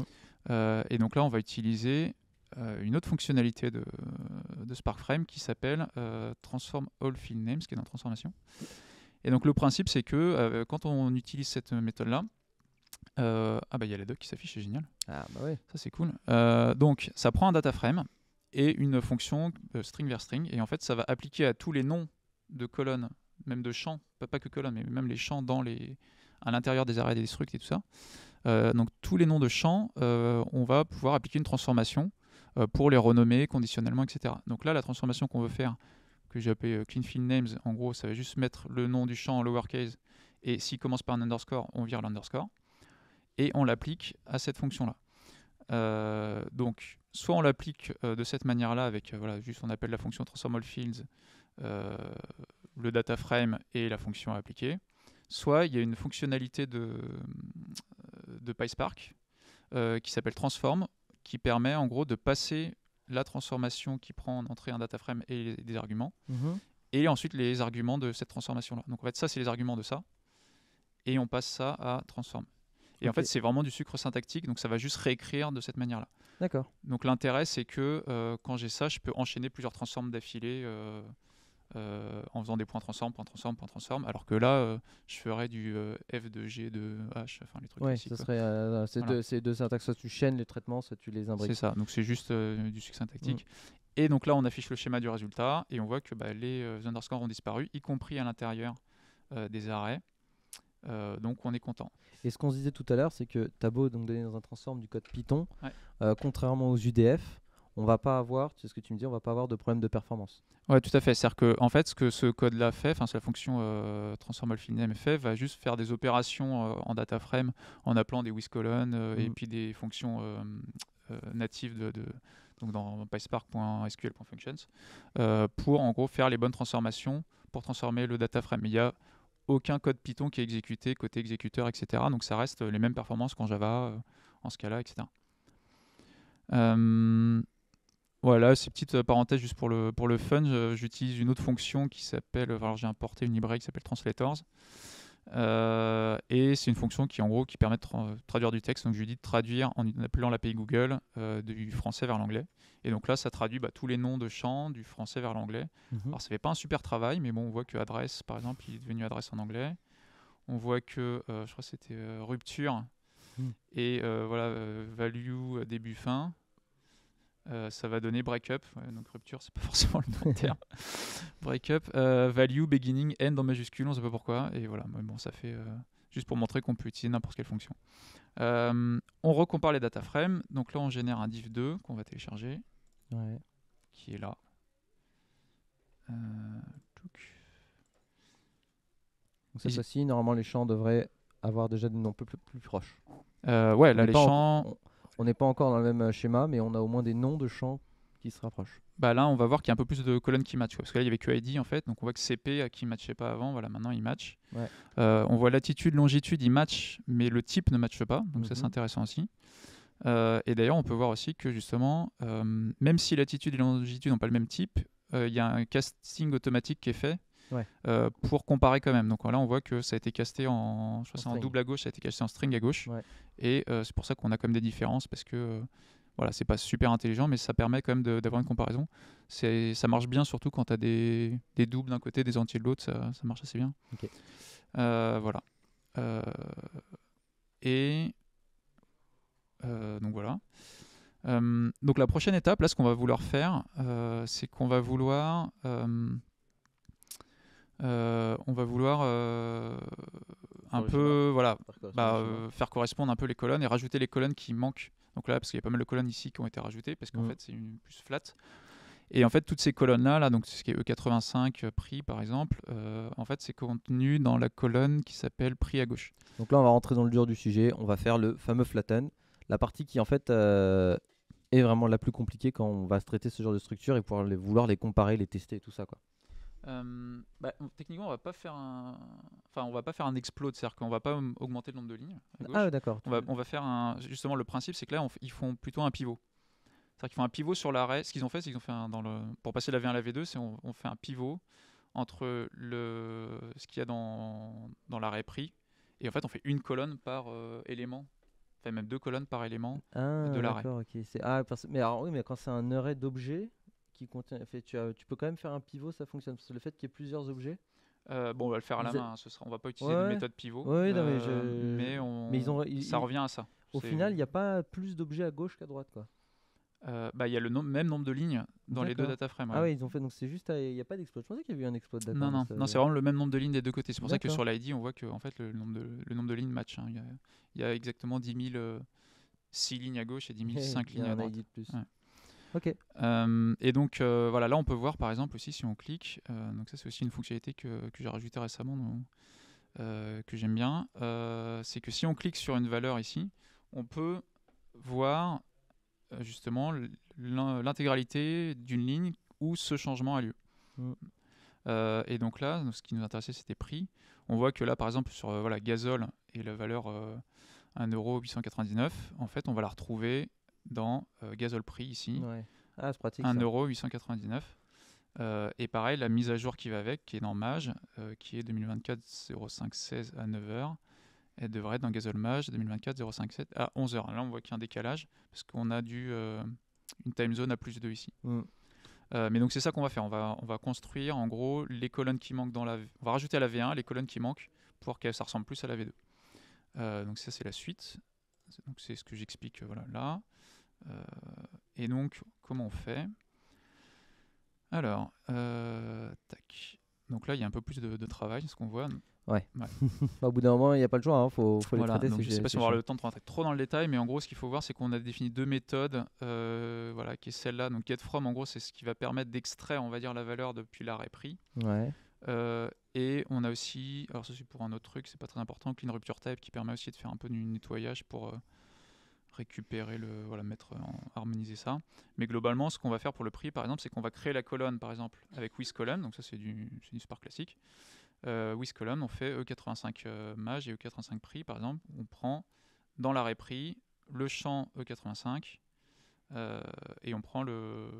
[SPEAKER 2] Euh, et donc là, on va utiliser euh, une autre fonctionnalité de, de SparkFrame qui s'appelle Transform All Field Names, qui est dans Transformation. Et donc le principe, c'est que quand on utilise cette méthode-là, ah bah il y a les deux qui s'affichent, c'est génial. Ah bah Ça c'est cool. donc ça prend un data frame et une fonction string vers string, et en fait ça va appliquer à tous les noms de colonnes même de champs, pas, que colonnes, mais même les champs dans les, à l'intérieur des arrêts des destructs et tout ça. Euh, donc tous les noms de champs, euh, on va pouvoir appliquer une transformation euh, pour les renommer conditionnellement, etc. Donc là, la transformation qu'on veut faire, que j'ai appelée clean field names, en gros, ça va juste mettre le nom du champ en lowercase, et s'il commence par un underscore, on vire l'underscore, et on l'applique à cette fonction-là. donc, soit on l'applique de cette manière-là, avec, voilà, juste on appelle la fonction transformAllFields, le data frame et la fonction à appliquer, soit il y a une fonctionnalité de, euh, PySpark euh, qui s'appelle Transform, qui permet en gros de passer la transformation qui prend en entrée un data frame et des arguments, mhm. et ensuite les arguments de cette transformation-là. Donc en fait, ça, c'est les arguments de ça, et on passe ça à Transform. Et en fait, c'est vraiment du sucre syntactique, donc ça va juste réécrire de cette manière-là. D'accord. Donc l'intérêt, c'est que euh, quand j'ai ça, je peux enchaîner plusieurs transformes d'affilée. Euh, en faisant des points transform, points transform, points transform, alors que là, euh, je ferais du euh, F de G de H, enfin les trucs Oui, ça serait, c'est deux, syntaxes, soit tu chaînes les traitements, soit tu les imbriques. C'est ça, donc c'est juste du succès syntactique. Mm. Et donc là, on affiche le schéma du résultat et on voit que bah, les underscores ont disparu, y compris à l'intérieur des arrêts. donc on est content.
[SPEAKER 1] Et ce qu'on se disait tout à l'heure, c'est que Tabo est donc donné dans un transform du code Python, contrairement aux UDF, on va pas avoir, c'est ce que tu me dis, on va pas avoir de problème de performance.
[SPEAKER 2] Ouais, tout à fait. C'est-à-dire que en fait, ce que ce code-là fait, enfin, c'est la fonction euh, fait, va juste faire des opérations euh, en data frame en appelant des with colonnes euh, et mm. puis des fonctions euh, natives de, donc dans pyspark.sql.functions pour en gros faire les bonnes transformations pour transformer le data frame. Il n'y a aucun code Python qui est exécuté côté exécuteur, etc. Donc ça reste les mêmes performances qu'en Java, en Scala, etc. Voilà, ces petites euh, parenthèses juste pour le, pour le fun. J'utilise une autre fonction qui s'appelle. Alors, j'ai importé une librairie qui s'appelle Translators. Euh, et c'est une fonction qui, en gros, qui permet de traduire du texte. Donc, je lui dis de traduire en appelant l'API Google euh, du français vers l'anglais. Et donc là, ça traduit bah, tous les noms de champs du français vers l'anglais. Mmh alors, ça fait pas un super travail, mais bon, on voit que adresse, par exemple, il est devenu adresse en anglais. On voit que, je crois que c'était rupture mmh. et voilà, value début fin. Euh, ça va donner breakup, up donc rupture, c'est pas forcément le bon terme. breakup, up euh, value, beginning, end en majuscule, on sait pas pourquoi, et voilà, mais bon, ça fait euh, juste pour montrer qu'on peut utiliser n'importe quelle fonction. on recompare les data frames, donc là on génère un div 2 qu'on va télécharger, ouais. qui est là. donc
[SPEAKER 1] cette fois-ci, normalement les champs devraient avoir déjà des noms plus, proches.
[SPEAKER 2] ouais, là les
[SPEAKER 1] champs. On n'est pas encore dans le même euh, schéma, mais on a au moins des noms de champs
[SPEAKER 2] qui se rapprochent. Bah là, on va voir qu'il y a un peu plus de colonnes qui matchent. Parce que là, il y avait ID en fait. Donc on voit que CP euh, qui ne matchait pas avant, voilà, maintenant il match. Euh, on voit latitude, longitude, il match, mais le type ne matche pas. Donc ça, c'est mhm. intéressant aussi. et d'ailleurs, on peut voir aussi que justement, même si latitude et longitude n'ont pas le même type, il y a un casting automatique qui est fait ouais. Euh, pour comparer quand même. Donc là, on voit que ça a été casté en, en, double à gauche, ça a été casté en string à gauche. Et euh, c'est pour ça qu'on a quand même des différences parce que euh, voilà, c'est pas super intelligent, mais ça permet quand même d'avoir une comparaison. Ça marche bien surtout quand tu as des, des doubles d'un côté, des entiers de l'autre, ça, marche assez bien. voilà. et donc voilà. donc la prochaine étape, là, ce qu'on va vouloir faire, c'est qu'on va vouloir euh, on va vouloir euh, un peu voilà, bah, euh, faire correspondre un peu les colonnes et rajouter les colonnes qui manquent. Donc là, parce qu'il y a pas mal de colonnes ici qui ont été rajoutées, parce qu'en mm. fait, c'est une plus flat. Et en fait, toutes ces colonnes-là, là, donc ce qui est E85 prix par exemple, en fait, c'est contenu dans la colonne qui s'appelle prix à gauche.
[SPEAKER 1] Donc là, on va rentrer dans le dur du sujet, on va faire le fameux flatten, la partie qui en fait est vraiment la plus compliquée quand on va se traiter ce genre de structure et pouvoir les, vouloir les comparer, les tester et tout ça. Quoi.
[SPEAKER 2] Euh, bah, techniquement, on va pas faire un, enfin, on va pas faire un explode, c'est-à-dire qu'on va pas mm, augmenter le nombre de lignes. Ah d'accord. On va, faire un, justement le principe, c'est que là, ils font plutôt un pivot. C'est-à-dire qu'ils font un pivot sur l'arrêt. Ce qu'ils ont fait, c'est qu'ils ont fait un, dans le, pour passer de la V1 à la V2, c'est on, fait un pivot entre le, ce qu'il y a dans, l'arrêt pris, et en fait, on fait une colonne par euh, élément enfin même deux colonnes par élément ah, de l'arrêt.
[SPEAKER 1] Ah, mais oui, mais quand c'est un arrêt d'objet tu, tu peux quand même faire un pivot, ça fonctionne. Parce que le fait qu'il y ait plusieurs objets. Euh,
[SPEAKER 2] bon, on va le faire à la main, hein, ce sera, on va pas utiliser une méthode pivot. mais, ça revient à ça. Au final,
[SPEAKER 1] il n'y a pas plus d'objets à gauche qu'à droite. quoi.
[SPEAKER 2] Euh, bah, il y a le même nombre de lignes dans les deux data frames. Ah ils
[SPEAKER 1] ont fait donc c'est juste il n'y a pas d'exploit. Je pensais qu'il y avait eu un exploit Non non, c'est vraiment
[SPEAKER 2] le même nombre de lignes des deux côtés. C'est pour ça que sur l'ID on voit que en fait le nombre de le nombre de lignes match. Hein. Il y, a... exactement 10 000 6 lignes à gauche et 10 000 5 lignes à droite. Euh, et donc euh, voilà, là on peut voir par exemple aussi si on clique, euh, donc ça c'est aussi une fonctionnalité que, que j'ai rajoutée récemment, que j'aime bien, c'est que si on clique sur une valeur ici, on peut voir justement l'intégralité d'une ligne où ce changement a lieu. Mm. et donc là, ce qui nous intéressait c'était prix. On voit que là par exemple sur voilà, gazole et la valeur 1,899€, en fait on va la retrouver dans euh, Gazole Prix ici. Ouais. Ah, 1,899€. Euh, et pareil, la mise à jour qui va avec, qui est dans Mage, euh, qui est 2024-05-16 à 9h. Elle devrait être dans Gazole Mage 2024 05 à 11h. Là, on voit qu'il y a un décalage parce qu'on a dû une time zone à plus de 2 ici. Mm. mais donc, c'est ça qu'on va faire. On va, on va construire en gros les colonnes qui manquent dans la. On va rajouter à la V1 les colonnes qui manquent pour que ça ressemble plus à la V2. donc, ça, c'est la suite. Donc, c'est ce que j'explique voilà, là. Euh, et donc, comment on fait Alors, euh, tac. Donc là, il y a un peu plus de, travail, ce qu'on voit. Ouais.
[SPEAKER 1] Bah, au bout d'un moment, il n'y a pas le choix, hein. faut, les traiter. je ne sais pas si on avoir le
[SPEAKER 2] temps de rentrer trop dans le détail, mais en gros, ce qu'il faut voir, c'est qu'on a défini deux méthodes, euh, voilà, qui est celle-là. Donc getFrom, en gros, c'est ce qui va permettre d'extraire, on va dire, la valeur depuis l'arrêt pris Ouais. et on a aussi, alors ceci pour un autre truc, c'est pas très important, clean rupture type qui permet aussi de faire un peu du nettoyage pour récupérer le voilà mettre en, harmoniser ça mais globalement ce qu'on va faire pour le prix par exemple c'est qu'on va créer la colonne par exemple avec with donc ça c'est du, du spark classique euh, on fait e85 euh, mage et e85 prix par exemple on prend dans l'arrêt prix le champ e85 euh, et on prend le,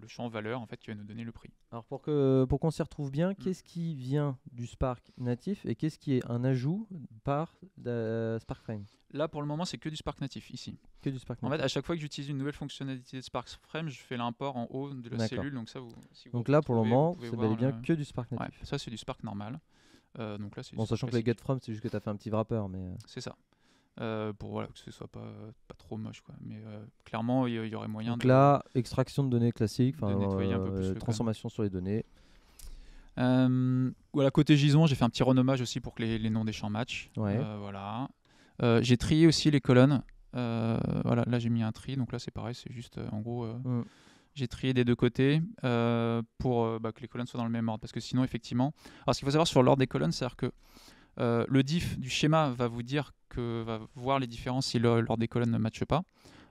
[SPEAKER 2] le, champ valeur en fait qui va nous donner le prix. Alors pour
[SPEAKER 1] que pour qu'on s'y retrouve bien, mm. qu'est-ce qui vient du Spark natif et qu'est-ce qui est un ajout par euh, SparkFrame
[SPEAKER 2] Là pour le moment c'est que du Spark natif ici. Que du En fait à chaque fois que j'utilise une nouvelle fonctionnalité de SparkFrame, je fais l'import en haut de la cellule donc ça donc là pour le moment ça ne et bien que du Spark natif. ça c'est du Spark normal. Euh, donc là, sachant que les get from,
[SPEAKER 1] c'est juste que tu as fait un petit wrapper. Mais...
[SPEAKER 2] C'est ça. Euh, pour voilà, que ce soit pas, pas trop moche. Quoi. Mais euh, clairement, il y, aurait moyen. Donc de, là,
[SPEAKER 1] extraction de données
[SPEAKER 2] classiques de nettoyer un peu euh, plus transformation sur les données. voilà, côté Gison, j'ai fait un petit renommage aussi pour que les, les noms des champs matchent. voilà. j'ai trié aussi les colonnes. voilà, là j'ai mis un tri, donc là c'est pareil, c'est juste en gros. Mm. j'ai trié des deux côtés pour bah, que les colonnes soient dans le même ordre. Parce que sinon, effectivement. Alors, ce qu'il faut savoir sur l'ordre des colonnes, c'est-à-dire que le diff du schéma va vous dire que va voir les différences si l'ordre des colonnes ne matche pas.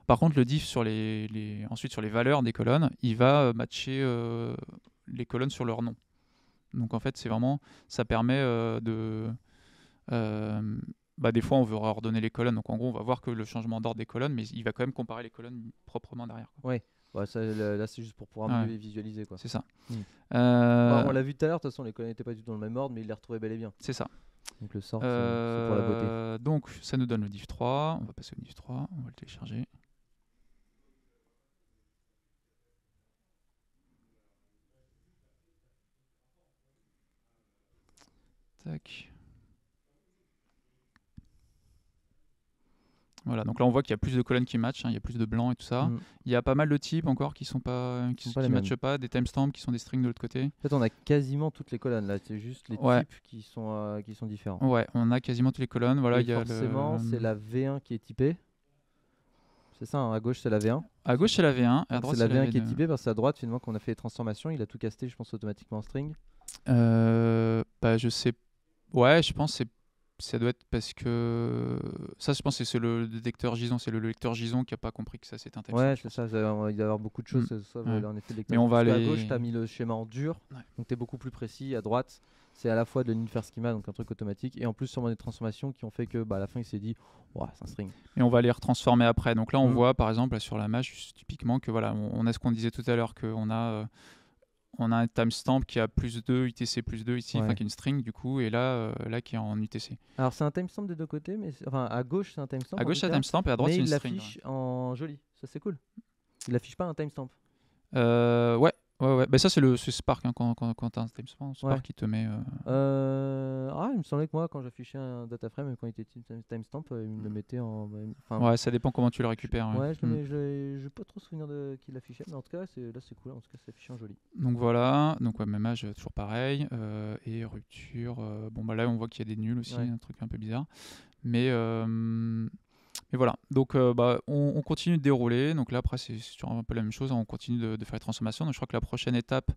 [SPEAKER 2] Par contre, le diff sur les, ensuite sur les valeurs des colonnes, il va euh, matcher euh, les colonnes sur leur nom. Donc en fait, c'est vraiment, ça permet euh, de, bah, des fois on veut ordonner les colonnes, donc en gros on va voir que le changement d'ordre des colonnes, mais il va quand même comparer les colonnes proprement derrière. Quoi. Ouais. là, c'est
[SPEAKER 1] juste pour pouvoir mieux mieux
[SPEAKER 2] visualiser. C'est ça. Hmm. Bah, on l'a
[SPEAKER 1] vu tout à l'heure, de toute façon, les colonnes n'étaient
[SPEAKER 2] pas du tout dans le même ordre,
[SPEAKER 1] mais il les retrouvait bel et bien. C'est
[SPEAKER 2] ça. Donc le sort, c'est pour la beauté. Euh, donc ça nous donne le div 3. On va passer au div 3, on va le télécharger. Tac. Voilà, donc là on voit qu'il y a plus de colonnes qui matchent, hein, il y a plus de blancs et tout ça. Mm. Il y a pas mal de types encore qui sont pas euh, qui, sont matchent pas, des timestamps qui sont des strings de l'autre côté. En fait, on a quasiment toutes les colonnes là, c'est juste les types
[SPEAKER 1] qui sont euh, qui sont différents. Ouais,
[SPEAKER 2] on a quasiment toutes les colonnes. Voilà, forcément, c'est
[SPEAKER 1] la V1 qui est typée. C'est ça, hein, à gauche c'est
[SPEAKER 2] la V1. À gauche c'est la V1, à c'est la, V1 qui est typée
[SPEAKER 1] parce qu'à droite finalement qu'on a fait les transformations, il a tout casté, je pense automatiquement en string.
[SPEAKER 2] Euh, bah je sais, ouais, je pense c'est ça doit être parce que. Ça, je pense c'est le détecteur Gison, c'est le lecteur Gison qui a pas compris que ça c'est un texte. Ouais,
[SPEAKER 1] c'est ça, euh, il doit y avoir beaucoup de choses. Mm. Soit en effet, Mais on va aller... À gauche, tu as
[SPEAKER 2] mis le schéma en dur, donc tu es beaucoup plus précis. À droite, c'est à la fois
[SPEAKER 1] de l'infer schema, donc un truc automatique, et en plus sûrement des transformations qui ont fait que bah, à la fin il s'est dit, c'est un string.
[SPEAKER 2] Et on va les retransformer après. Donc là, on mm. voit par exemple sur la mage, typiquement, que voilà, on, a ce qu'on disait tout à l'heure, qu'on a. Euh, on a un timestamp qui a plus 2 UTC plus 2 ici, enfin qui est une string du coup, et là, euh, là qui est en UTC.
[SPEAKER 1] Alors c'est un timestamp des deux côtés, mais enfin à gauche c'est un timestamp. À gauche c'est un timestamp et à droite c'est une string. Mais il l'affiche en joli, ça c'est cool.
[SPEAKER 2] Il l'affiche pas un timestamp. Euh, ouais, Ouais, ouais. Bah, ça, c'est le Spark quand, quand, tu as un timestamp Spark qui te met. Euh,
[SPEAKER 1] euh, Ah, il me semblait que moi, quand j'affichais un dataframe, quand il était timestamp, euh, il me le mm. mettait en. Bah,
[SPEAKER 2] enfin, Ouais, ça dépend comment tu le récupères. ouais. je ne
[SPEAKER 1] n'ai mm. pas trop souvenir de qui l'affichait, mais en tout cas, c'est- là, c'est cool. En tout cas, c'est affiché en joli.
[SPEAKER 2] Donc voilà, donc ouais, même âge, toujours pareil. Euh, et rupture, bon bah là on voit qu'il y a des nuls aussi, un truc un peu bizarre. Mais euh, et voilà, donc euh, bah, on, continue de dérouler. Donc là, après, c'est un peu la même chose. Hein. On continue de, faire les transformations. Donc je crois que la prochaine étape,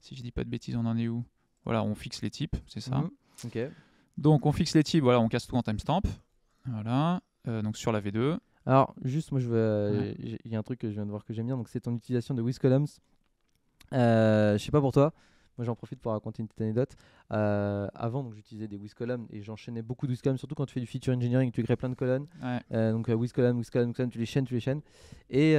[SPEAKER 2] si je dis pas de bêtises, on en est où Voilà, on fixe les types, c'est ça. Mhm. Donc on fixe les types, voilà, on casse tout en timestamp. Voilà, euh, donc sur la V2.
[SPEAKER 1] Alors, juste, moi, je veux. Il y a un truc que je viens de voir que j'aime bien, donc c'est ton utilisation de WizColumns. Euh, je sais pas pour toi, moi, j'en profite pour raconter une petite anecdote. Euh, avant, donc, j'utilisais des WizColumn et j'enchaînais beaucoup de WizColumn, surtout quand tu fais du feature engineering, tu crées plein de colonnes. Euh, donc, euh, WizColumn, WizColumn, tu les chaînes, tu les chaînes. Et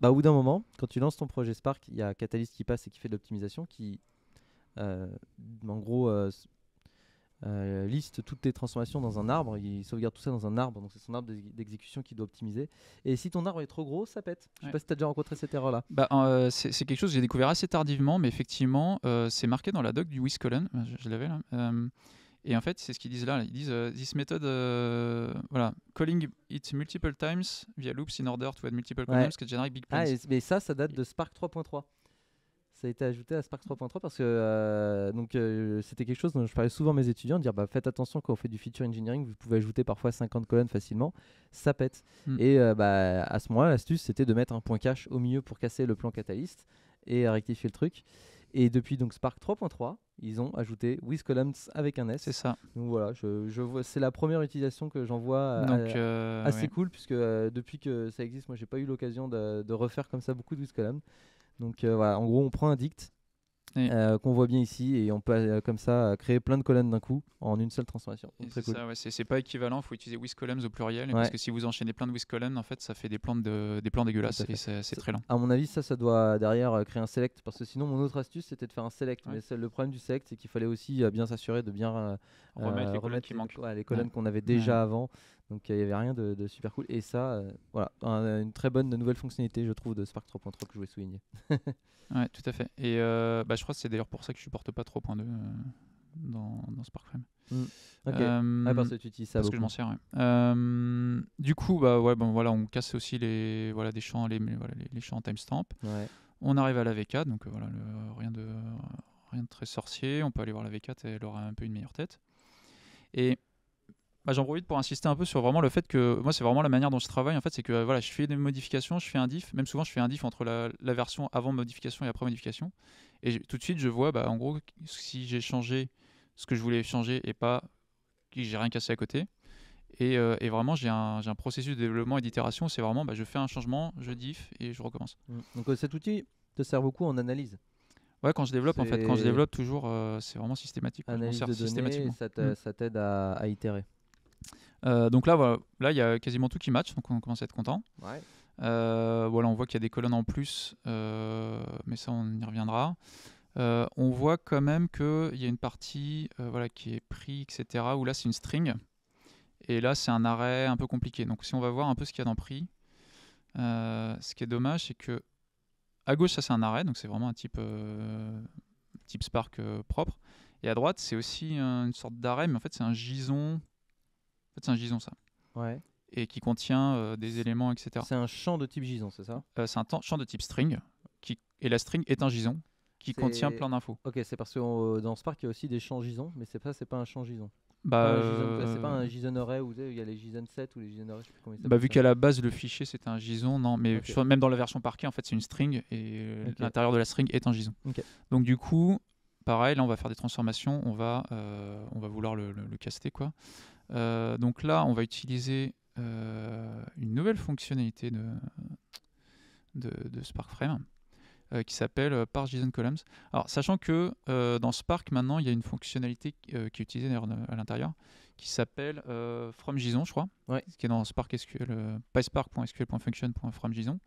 [SPEAKER 1] bah, au bout d'un moment, quand tu lances ton projet Spark, il y a Catalyst qui passe et qui fait de l'optimisation, qui, en gros, euh, liste toutes tes transformations dans un arbre, il sauvegarde tout ça dans un arbre, donc c'est son arbre d'exécution qu'il doit optimiser. Et si ton arbre est trop gros, ça pète. Je sais pas si tu
[SPEAKER 2] as déjà rencontré cette erreur-là. Bah, euh, c'est quelque chose que j'ai découvert assez tardivement, mais effectivement, euh, c'est marqué dans la doc du Wiscolen, bah, je, je l'avais là. et en fait, c'est ce qu'ils disent là. Ils disent This method, voilà, calling it multiple times via loops in order to add multiple columns can generate big ah, plans. mais
[SPEAKER 1] ça, ça date de Spark 3.3 ça a été ajouté à Spark 3.3 parce que euh, donc euh, c'était quelque chose dont je parlais souvent à mes étudiants, de dire bah, faites attention quand on fait du feature engineering, vous pouvez ajouter parfois 50 colonnes facilement, ça pète. Hmm. Et euh, bah, à ce moment-là, l'astuce c'était de mettre un point cache au milieu pour casser le plan catalyste et rectifier le truc. Et depuis donc Spark 3.3, ils ont ajouté with columns avec un S. C'est ça. Donc voilà, je, je vois, c'est la première utilisation que j'en vois assez cool puisque depuis que ça existe, moi j'ai pas eu l'occasion de, de refaire comme ça beaucoup de with columns. Donc euh, voilà, en gros, on prend un dict euh, qu'on voit bien ici et on peut euh, comme ça créer plein de colonnes d'un coup en une seule transformation.
[SPEAKER 2] C'est pas équivalent, il faut utiliser with columns au pluriel parce que si vous enchaînez plein de with columns, en fait, ça fait des plans, des plans dégueulasses et c'est très lent.
[SPEAKER 1] À mon avis, ça, ça doit derrière créer un select parce que sinon, mon autre astuce c'était de faire un select. Mais le problème du select, c'est qu'il fallait aussi bien s'assurer de bien remettre les colonnes les colonnes qu'on avait déjà avant donc il n'y avait rien de, super cool. Et ça, euh, voilà, une très bonne nouvelle fonctionnalité, je trouve, de Spark 3.3 que je voulais souligner.
[SPEAKER 2] ouais, tout à fait. Et euh, bah, je crois que c'est d'ailleurs pour ça que je supporte pas 3.2 euh, dans, dans Spark Frame. Mmh. Ah, parce que ça. Parce que je m'en sers, ouais. du coup, bah, ouais, bon, voilà, on casse aussi les, voilà, des champs, les, voilà, les, champs en timestamp. On arrive à la V4, donc voilà, rien, de, rien de très sorcier. On peut aller voir la V4, elle aura un peu une meilleure tête. Et bah, j'en profite pour insister un peu sur vraiment le fait que moi c'est vraiment la manière dont je travaille en fait c'est que euh, voilà je fais des modifications je fais un diff même souvent je fais un diff entre la, version avant modification et après modification et tout de suite je vois bah, en gros si j'ai changé ce que je voulais changer et pas que j'ai rien cassé à côté et, euh, et vraiment j'ai un, un, processus de développement et d'itération c'est vraiment bah, je fais un changement je diff et je recommence
[SPEAKER 1] mmh. donc euh, cet outil te sert beaucoup en analyse
[SPEAKER 2] Ouais, quand je développe, en fait, quand je développe toujours, c'est vraiment systématique. Mmh. ça t'aide à, itérer. Euh, donc là, voilà, là, il y a quasiment tout qui match, donc on commence à être content. Euh, voilà, on voit qu'il y a des colonnes en plus, euh, mais ça, on y reviendra. on voit quand même qu'il y a une partie voilà, qui est pris, etc., où là, c'est une string. Et là, c'est un arrêt un peu compliqué. Donc si on va voir un peu ce qu'il y a dans prix, ce qui est dommage, c'est que à gauche, ça, c'est un arrêt, donc c'est vraiment un type, type Spark propre. Et à droite, c'est aussi une sorte d'arrêt, mais en fait, c'est un gison c'est un gison, ça. Et qui contient euh, des éléments, etc. C'est un champ de type gison, c'est ça euh, C'est un champ de type string. Qui... Et la string est un gison qui contient plein
[SPEAKER 1] d'infos. Ok, c'est parce que euh, dans Spark, il y a aussi des champs gison, mais c'est pas, c'est pas un champ gison. Bah, c'est pas un JSON array où il y a les JSON 7 ou les JSON array. Je sais comment bah, vu qu'à la
[SPEAKER 2] base le fichier c'est un JSON, non, mais même dans la version parquet en fait c'est une string et l'intérieur de la string est un JSON. Donc du coup, pareil, là on va faire des transformations, on va, on va vouloir le caster quoi. Euh, donc là, on va utiliser euh, une nouvelle fonctionnalité de, de, Spark Frame euh, qui s'appelle Parse Columns. Alors, sachant que dans Spark, maintenant, il y a une fonctionnalité qui est utilisée à l'intérieur, qui s'appelle euh, FromJSON, je crois, qui est dans Spark SQL, pyspark.sql.function.fromJSON.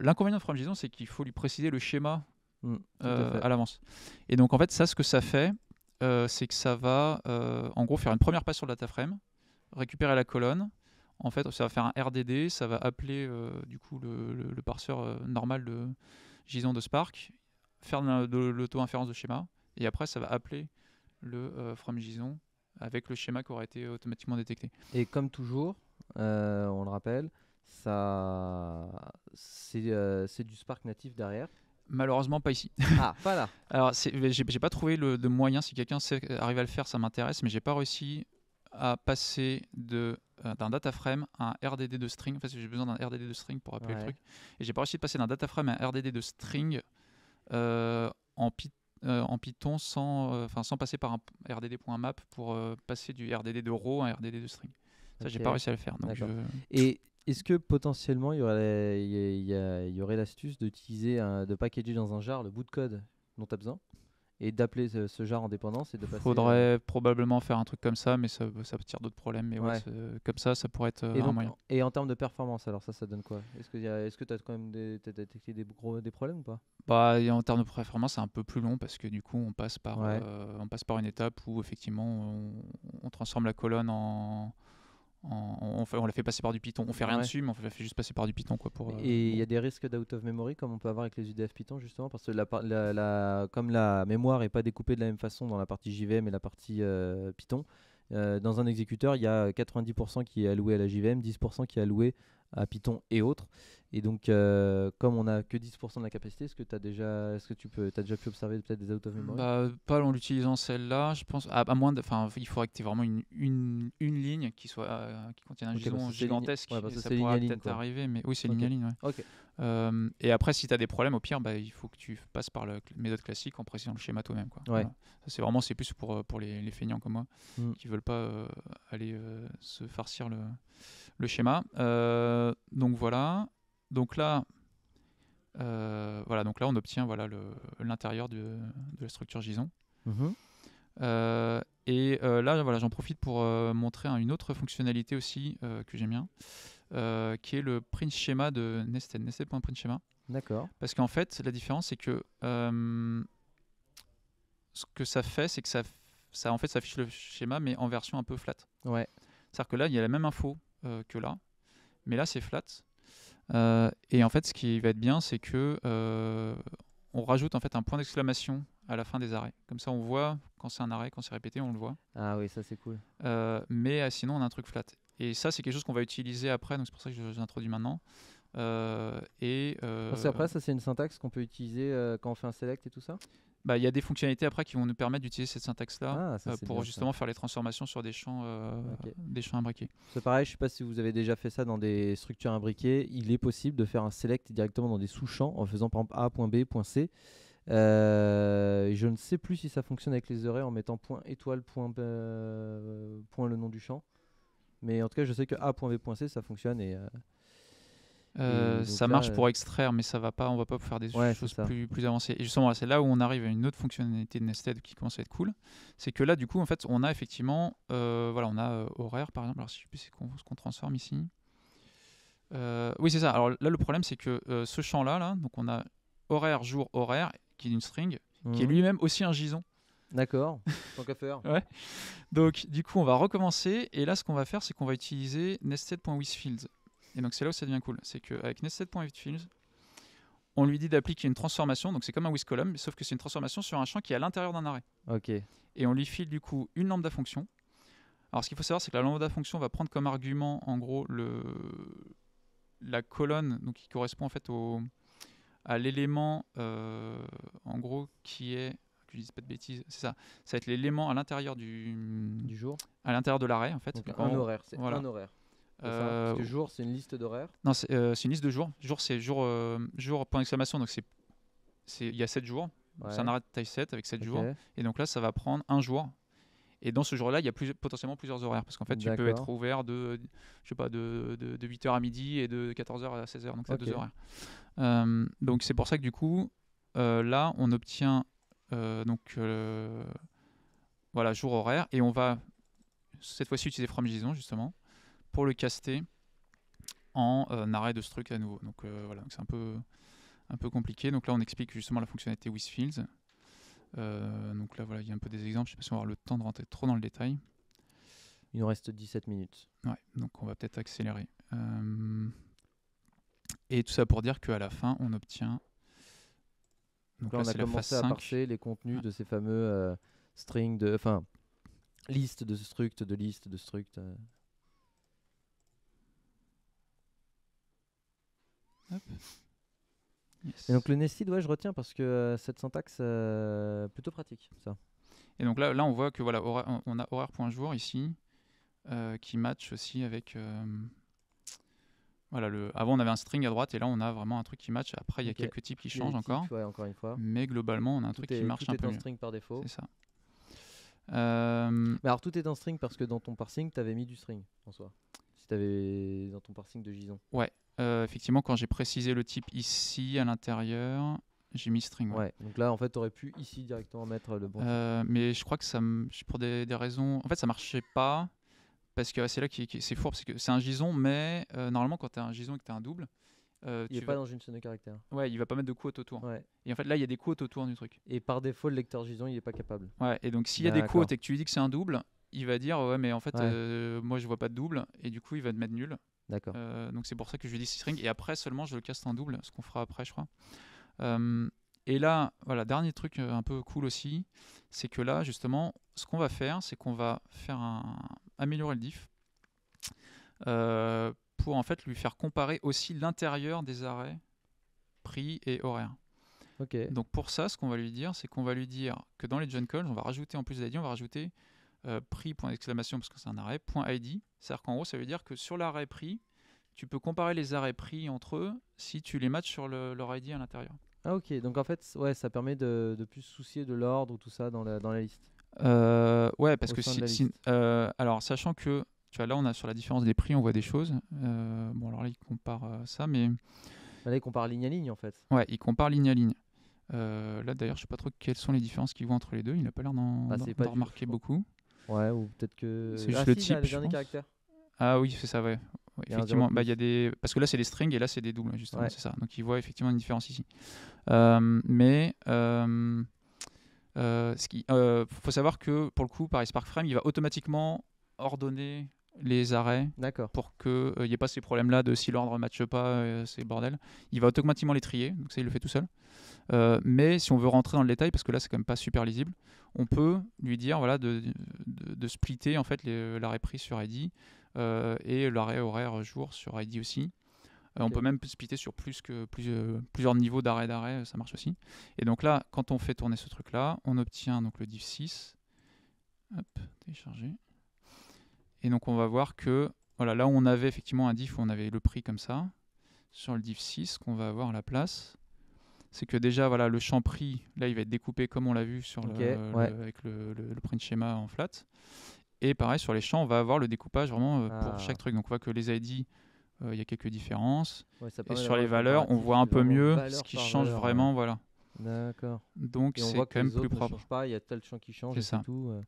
[SPEAKER 2] L'inconvénient de FromJSON, c'est qu'il faut lui préciser le schéma mm, à, à l'avance. Et donc, en fait, ça, ce que ça fait, euh, c'est que ça va, euh, en gros, faire une première passe sur le dataframe, récupérer la colonne. En fait, ça va faire un RDD, ça va appeler euh, du coup le, le, parseur normal de JSON de Spark, faire de l'auto-inférence de schéma, et après, ça va appeler le from JSON avec le schéma qui aura été automatiquement détecté. Et comme toujours,
[SPEAKER 1] on le rappelle, c'est
[SPEAKER 2] du Spark natif derrière. Malheureusement, pas ici. Ah, pas là. Alors, j'ai pas trouvé le, de moyen. Si quelqu'un arrive à le faire, ça m'intéresse, mais j'ai pas réussi à passer euh, d'un data frame à un RDD de string. Enfin, j'ai besoin d'un RDD de string pour appeler le truc. Et j'ai pas réussi à passer d'un data frame à un RDD de string euh, en, euh, en, Python sans, sans passer par un RDD.map pour passer du RDD de row à un RDD de string. Ça, j'ai pas réussi à le faire. Donc Et
[SPEAKER 1] est-ce que potentiellement il y aurait, l'astuce d'utiliser, de packager dans un jar le bout de code dont tu as besoin et d'appeler ce,
[SPEAKER 2] jar en dépendance et de Faudrait euh, probablement faire un truc comme ça, mais ça, ça attire d'autres problèmes. Mais comme ça, ça pourrait être euh, un moyen.
[SPEAKER 1] et en termes de performance, alors ça, ça donne quoi Est-ce que, tu as quand même détecté des, gros, des problèmes ou pas
[SPEAKER 2] bah, en termes de performance, c'est un peu plus long parce que du coup, on passe par, euh, on passe par une étape où effectivement, on transforme la colonne en, on, la fait passer par du Python. On fait rien dessus, mais on la fait juste passer par du Python. Quoi, pour, euh, et il y a des risques d'out
[SPEAKER 1] of memory comme on peut avoir avec les UDF Python, justement, parce que la, la, comme la mémoire n'est pas découpée de la même façon dans la partie JVM et la partie euh, Python, euh, dans un exécuteur, il y a 90% qui est alloué à la JVM, 10% qui est alloué à Python et autres. Et donc, euh, comme on n'a que 10% de la capacité, est-ce que, as déjà, est -ce que tu peux, as déjà pu observer peut-être des out of memory bah,
[SPEAKER 2] Pas en l'utilisant celle-là, je pense. À, moins de, il faudrait que tu aies vraiment une, ligne qui, soit, euh, qui contienne un gigantesque. ça pourrait peut-être arriver, mais oui, c'est ligne à ligne. Euh, et après, si tu as des problèmes, au pire, bah, il faut que tu passes par la méthode classique en précisant le schéma toi-même. Ouais. C'est vraiment c'est plus pour, pour les, feignants comme moi qui mm. qui veulent pas aller se farcir le, le schéma. donc voilà. Donc là, euh, voilà, donc là on obtient voilà l'intérieur de, la structure JSON. Mhm. Euh, et euh, là, voilà, j'en profite pour montrer une autre fonctionnalité aussi que j'aime bien, qui est le print schéma de nested, schéma D'accord. Parce qu'en fait, la différence, c'est que ce que ça fait, c'est que ça, ça, en fait, affiche le schéma, mais en version un peu flat. Ouais. C'est-à-dire que là, il y a la même info que là, mais là, c'est flat. Euh, et en fait, ce qui va être bien, c'est que euh, on rajoute en fait un point d'exclamation à la fin des arrêts. Comme ça, on voit quand c'est un arrêt, quand c'est répété, on le voit. Ah oui, ça c'est cool. Euh, mais sinon, on a un truc flat. Et ça, c'est quelque chose qu'on va utiliser après, donc c'est pour ça que je, vous l'introduis maintenant. et après,
[SPEAKER 1] ça c'est une syntaxe qu'on peut utiliser quand on fait un select et tout ça
[SPEAKER 2] bah, y a des fonctionnalités après qui vont nous permettre d'utiliser cette syntaxe-là ah, euh, pour justement faire les transformations sur des champs, euh, des champs imbriqués.
[SPEAKER 1] C'est pareil, je ne sais pas si vous avez déjà fait ça dans des structures imbriquées. Il est possible de faire un select directement dans des sous-champs en faisant par exemple A.B.C. Euh, je ne sais plus si ça fonctionne avec les arrays en mettant point étoile le nom du champ. Mais en tout cas, je sais que A.B.C ça fonctionne et
[SPEAKER 2] euh, ça marche euh, pour extraire, mais ça va pas, on va pas faire des choses plus, avancées. Et justement, c'est là où on arrive à une autre fonctionnalité de Nested qui commence à être cool. C'est que là, du coup, en fait, on a effectivement, euh, voilà, on a horaire par exemple. Alors, si je sais ce qu'on transforme ici. oui, c'est ça. Alors là, le problème, c'est que ce champ-là, là, donc on a horaire, jour, horaire, qui est une string, qui est mhm. lui-même aussi un gison. D'accord, tant qu'à faire. Donc, du coup, on va recommencer. Et là, ce qu'on va faire, c'est qu'on va utiliser nested.withfields. Et donc c'est là où ça devient cool, c'est qu'avec Nested.vitfields, on lui dit d'appliquer une transformation, donc c'est comme un withColumn, sauf que c'est une transformation sur un champ qui est à l'intérieur d'un arrêt. Ok. Et on lui file du coup une lambda fonction. Alors ce qu'il faut savoir, c'est que la lambda fonction va prendre comme argument en gros le la colonne, donc qui correspond en fait au à l'élément euh, en gros qui est je dis pas de bêtises, c'est ça. Ça va être l'élément à l'intérieur du, du jour, à l'intérieur de l'arrêt en fait. en, horaire, horaire, c'est un horaire. Euh,
[SPEAKER 1] jour, c'est une liste d'horaires
[SPEAKER 2] Non, euh, c'est une liste de jours. Jour, c'est jour, euh, jour point d'exclamation. Donc, c'est il y a 7 jours. Ça C'est un arrêt de taille 7 avec 7 jours. Et donc là, ça va prendre un jour. Et dans ce jour-là, il y a plus, potentiellement plusieurs horaires. Parce qu'en fait, tu peux être ouvert de, je sais pas, de, de, 8h à midi et de 14h à 16h. Donc, c'est deux horaires. Euh, donc, c'est pour ça que du coup, là, on obtient donc, voilà, jour horaire. Et on va cette fois-ci utiliser From justement pour le caster en euh, arrêt de struct à nouveau. Donc euh, voilà, c'est un peu, un peu compliqué. Donc là, on explique justement la fonctionnalité with euh, donc là, voilà, il y a un peu des exemples. Je ne sais pas si on va le temps de rentrer trop dans le détail. Il nous reste 17 minutes. Ouais, donc on va peut-être accélérer. Et tout ça pour dire qu'à la fin, on obtient. Donc là, on a commencé à parser
[SPEAKER 1] les contenus de ces fameux strings, de... enfin, listes de structs. de listes de structs. Et donc le nested, ouais, je retiens parce que euh, cette syntaxe, est euh, plutôt pratique, ça.
[SPEAKER 2] Et donc là, là, on voit que voilà, on a horaire.jour ici, euh, qui match aussi avec. voilà, le, avant on avait un string à droite et là on a vraiment un truc qui match. Après, il y a quelques types qui changent encore. encore une fois. Mais globalement, on a un truc qui marche un peu. Tout string par défaut. C'est ça. Mais
[SPEAKER 1] alors tout est en string parce que dans ton parsing, tu avais mis du string en soi. Si tu avais dans ton parsing de JSON.
[SPEAKER 2] Ouais, euh, effectivement, quand j'ai précisé le type ici à l'intérieur, j'ai mis string. donc là, en fait, tu aurais pu ici directement mettre le bon. Euh, mais je crois que ça, pour des, raisons. En fait, ça marchait pas parce que c'est là qui, c'est fourbe, parce que c'est un gison, mais euh, normalement, quand tu as un gison et que tu as un double. il n'est pas dans une scène de caractère. Ouais, il va pas mettre de quotes autour. Et en fait, là, il y a des quotes autour du truc. Et par défaut, le lecteur gison, il est pas capable. Ouais, et donc s'il y a des quotes et que tu lui dis que c'est un double, il va dire ouais, mais en fait, moi, je vois pas de double, et du coup, il va te mettre nul. D'accord. Euh, donc c'est pour ça que je lui dis six Et après seulement, je le caste en double, ce qu'on fera après, je crois. Euh, et là, voilà, dernier truc euh, un peu cool aussi, c'est que là, justement, ce qu'on va faire, c'est qu'on va faire un... améliorer le diff pour en fait lui faire comparer aussi l'intérieur des arrêts, prix et horaire. Donc pour ça, ce qu'on va lui dire, c'est qu'on va lui dire que dans les John Calls, on va rajouter, en plus d'Adi, on va rajouter euh, prix, point d'exclamation, parce que c'est un arrêt, point ID. C'est-à-dire qu'en gros, ça veut dire que sur l'arrêt prix, tu peux comparer les arrêts prix entre eux si tu les matches sur leur ID à l'intérieur.
[SPEAKER 1] Ah ok, donc en fait, ouais, ça permet de, de plus soucier de l'ordre ou tout ça dans la, dans la
[SPEAKER 2] liste. Euh, ouais, parce que si, euh, alors sachant que tu vois là, on a sur la différence des prix, on voit des choses. bon alors là, il compare ça, mais bah, là, il compare ligne à ligne en fait. Ouais, il compare ligne à ligne. là d'ailleurs, je sais pas trop quelles sont les différences qu'il voit entre les deux. Il n'a pas l'air d'en bah, remarquer beaucoup. Ouais, ou peut-être que. C'est ah, juste le type. Ah oui, c'est ça, ouais. effectivement, bah, il y a des... parce que là c'est des strings et là c'est des doubles, justement, c'est ça. Donc il voit effectivement une différence ici. Euh, mais euh, euh, il faut savoir que pour le coup, par Spark Frame, il va automatiquement ordonner les arrêts pour qu'il n'y euh, ait pas ces problèmes-là de si l'ordre ne matche pas, euh, c'est bordel. Il va automatiquement les trier, donc ça il le fait tout seul. Euh, mais si on veut rentrer dans le détail, parce que là c'est quand même pas super lisible, on peut lui dire voilà, de, de, splitter en fait l'arrêt pris sur ID euh, et l'arrêt horaire jour sur ID aussi. On peut même splitter sur plus que, plus, plusieurs niveaux d'arrêt d'arrêt, ça marche aussi. Et donc là, quand on fait tourner ce truc là, on obtient donc le div 6. Hop, télécharger. Et donc on va voir que voilà, là on avait effectivement un diff où on avait le prix comme ça, sur le diff 6 qu'on va avoir à la place, c'est que déjà voilà le champ prix, là il va être découpé comme on l'a vu sur le, avec le, print schéma en flat. Et pareil sur les champs, on va avoir le découpage vraiment euh, pour ah. chaque truc. Donc on voit que les ID, euh, il y a quelques différences. et sur les valeurs, on voit un peu mieux ce qui change vraiment, voilà.
[SPEAKER 1] D'accord. Donc c'est quand même plus propre. Il y a tel champ qui change. Euh.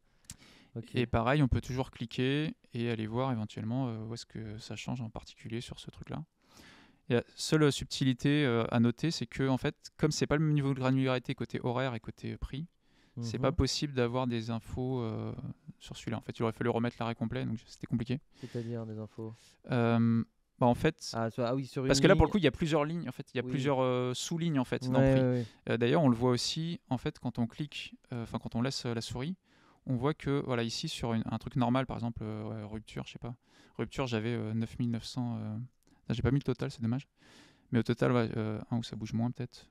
[SPEAKER 2] Et pareil, on peut toujours cliquer et aller voir éventuellement euh, où est-ce que ça change en particulier sur ce truc-là. La seule subtilité euh, à noter, c'est que en fait, comme c'est pas le même niveau de granularité côté horaire et côté prix, c'est pas mhm. possible d'avoir des infos euh, sur celui-là. En fait, il aurait fallu remettre l'arrêt complet, donc c'était compliqué. C'est-à-dire des infos bah, en fait, ah, ah parce que là pour le coup il y a plusieurs lignes en fait, il y a plusieurs sous-lignes en fait D'ailleurs on le voit aussi en fait quand on clique, enfin quand on laisse la souris, on voit que voilà ici sur un truc normal, par exemple euh, rupture, je sais pas, rupture, j'avais 9900. Euh, euh, j'ai pas mis le total, c'est dommage. Mais au total, un où ça bouge moins peut-être.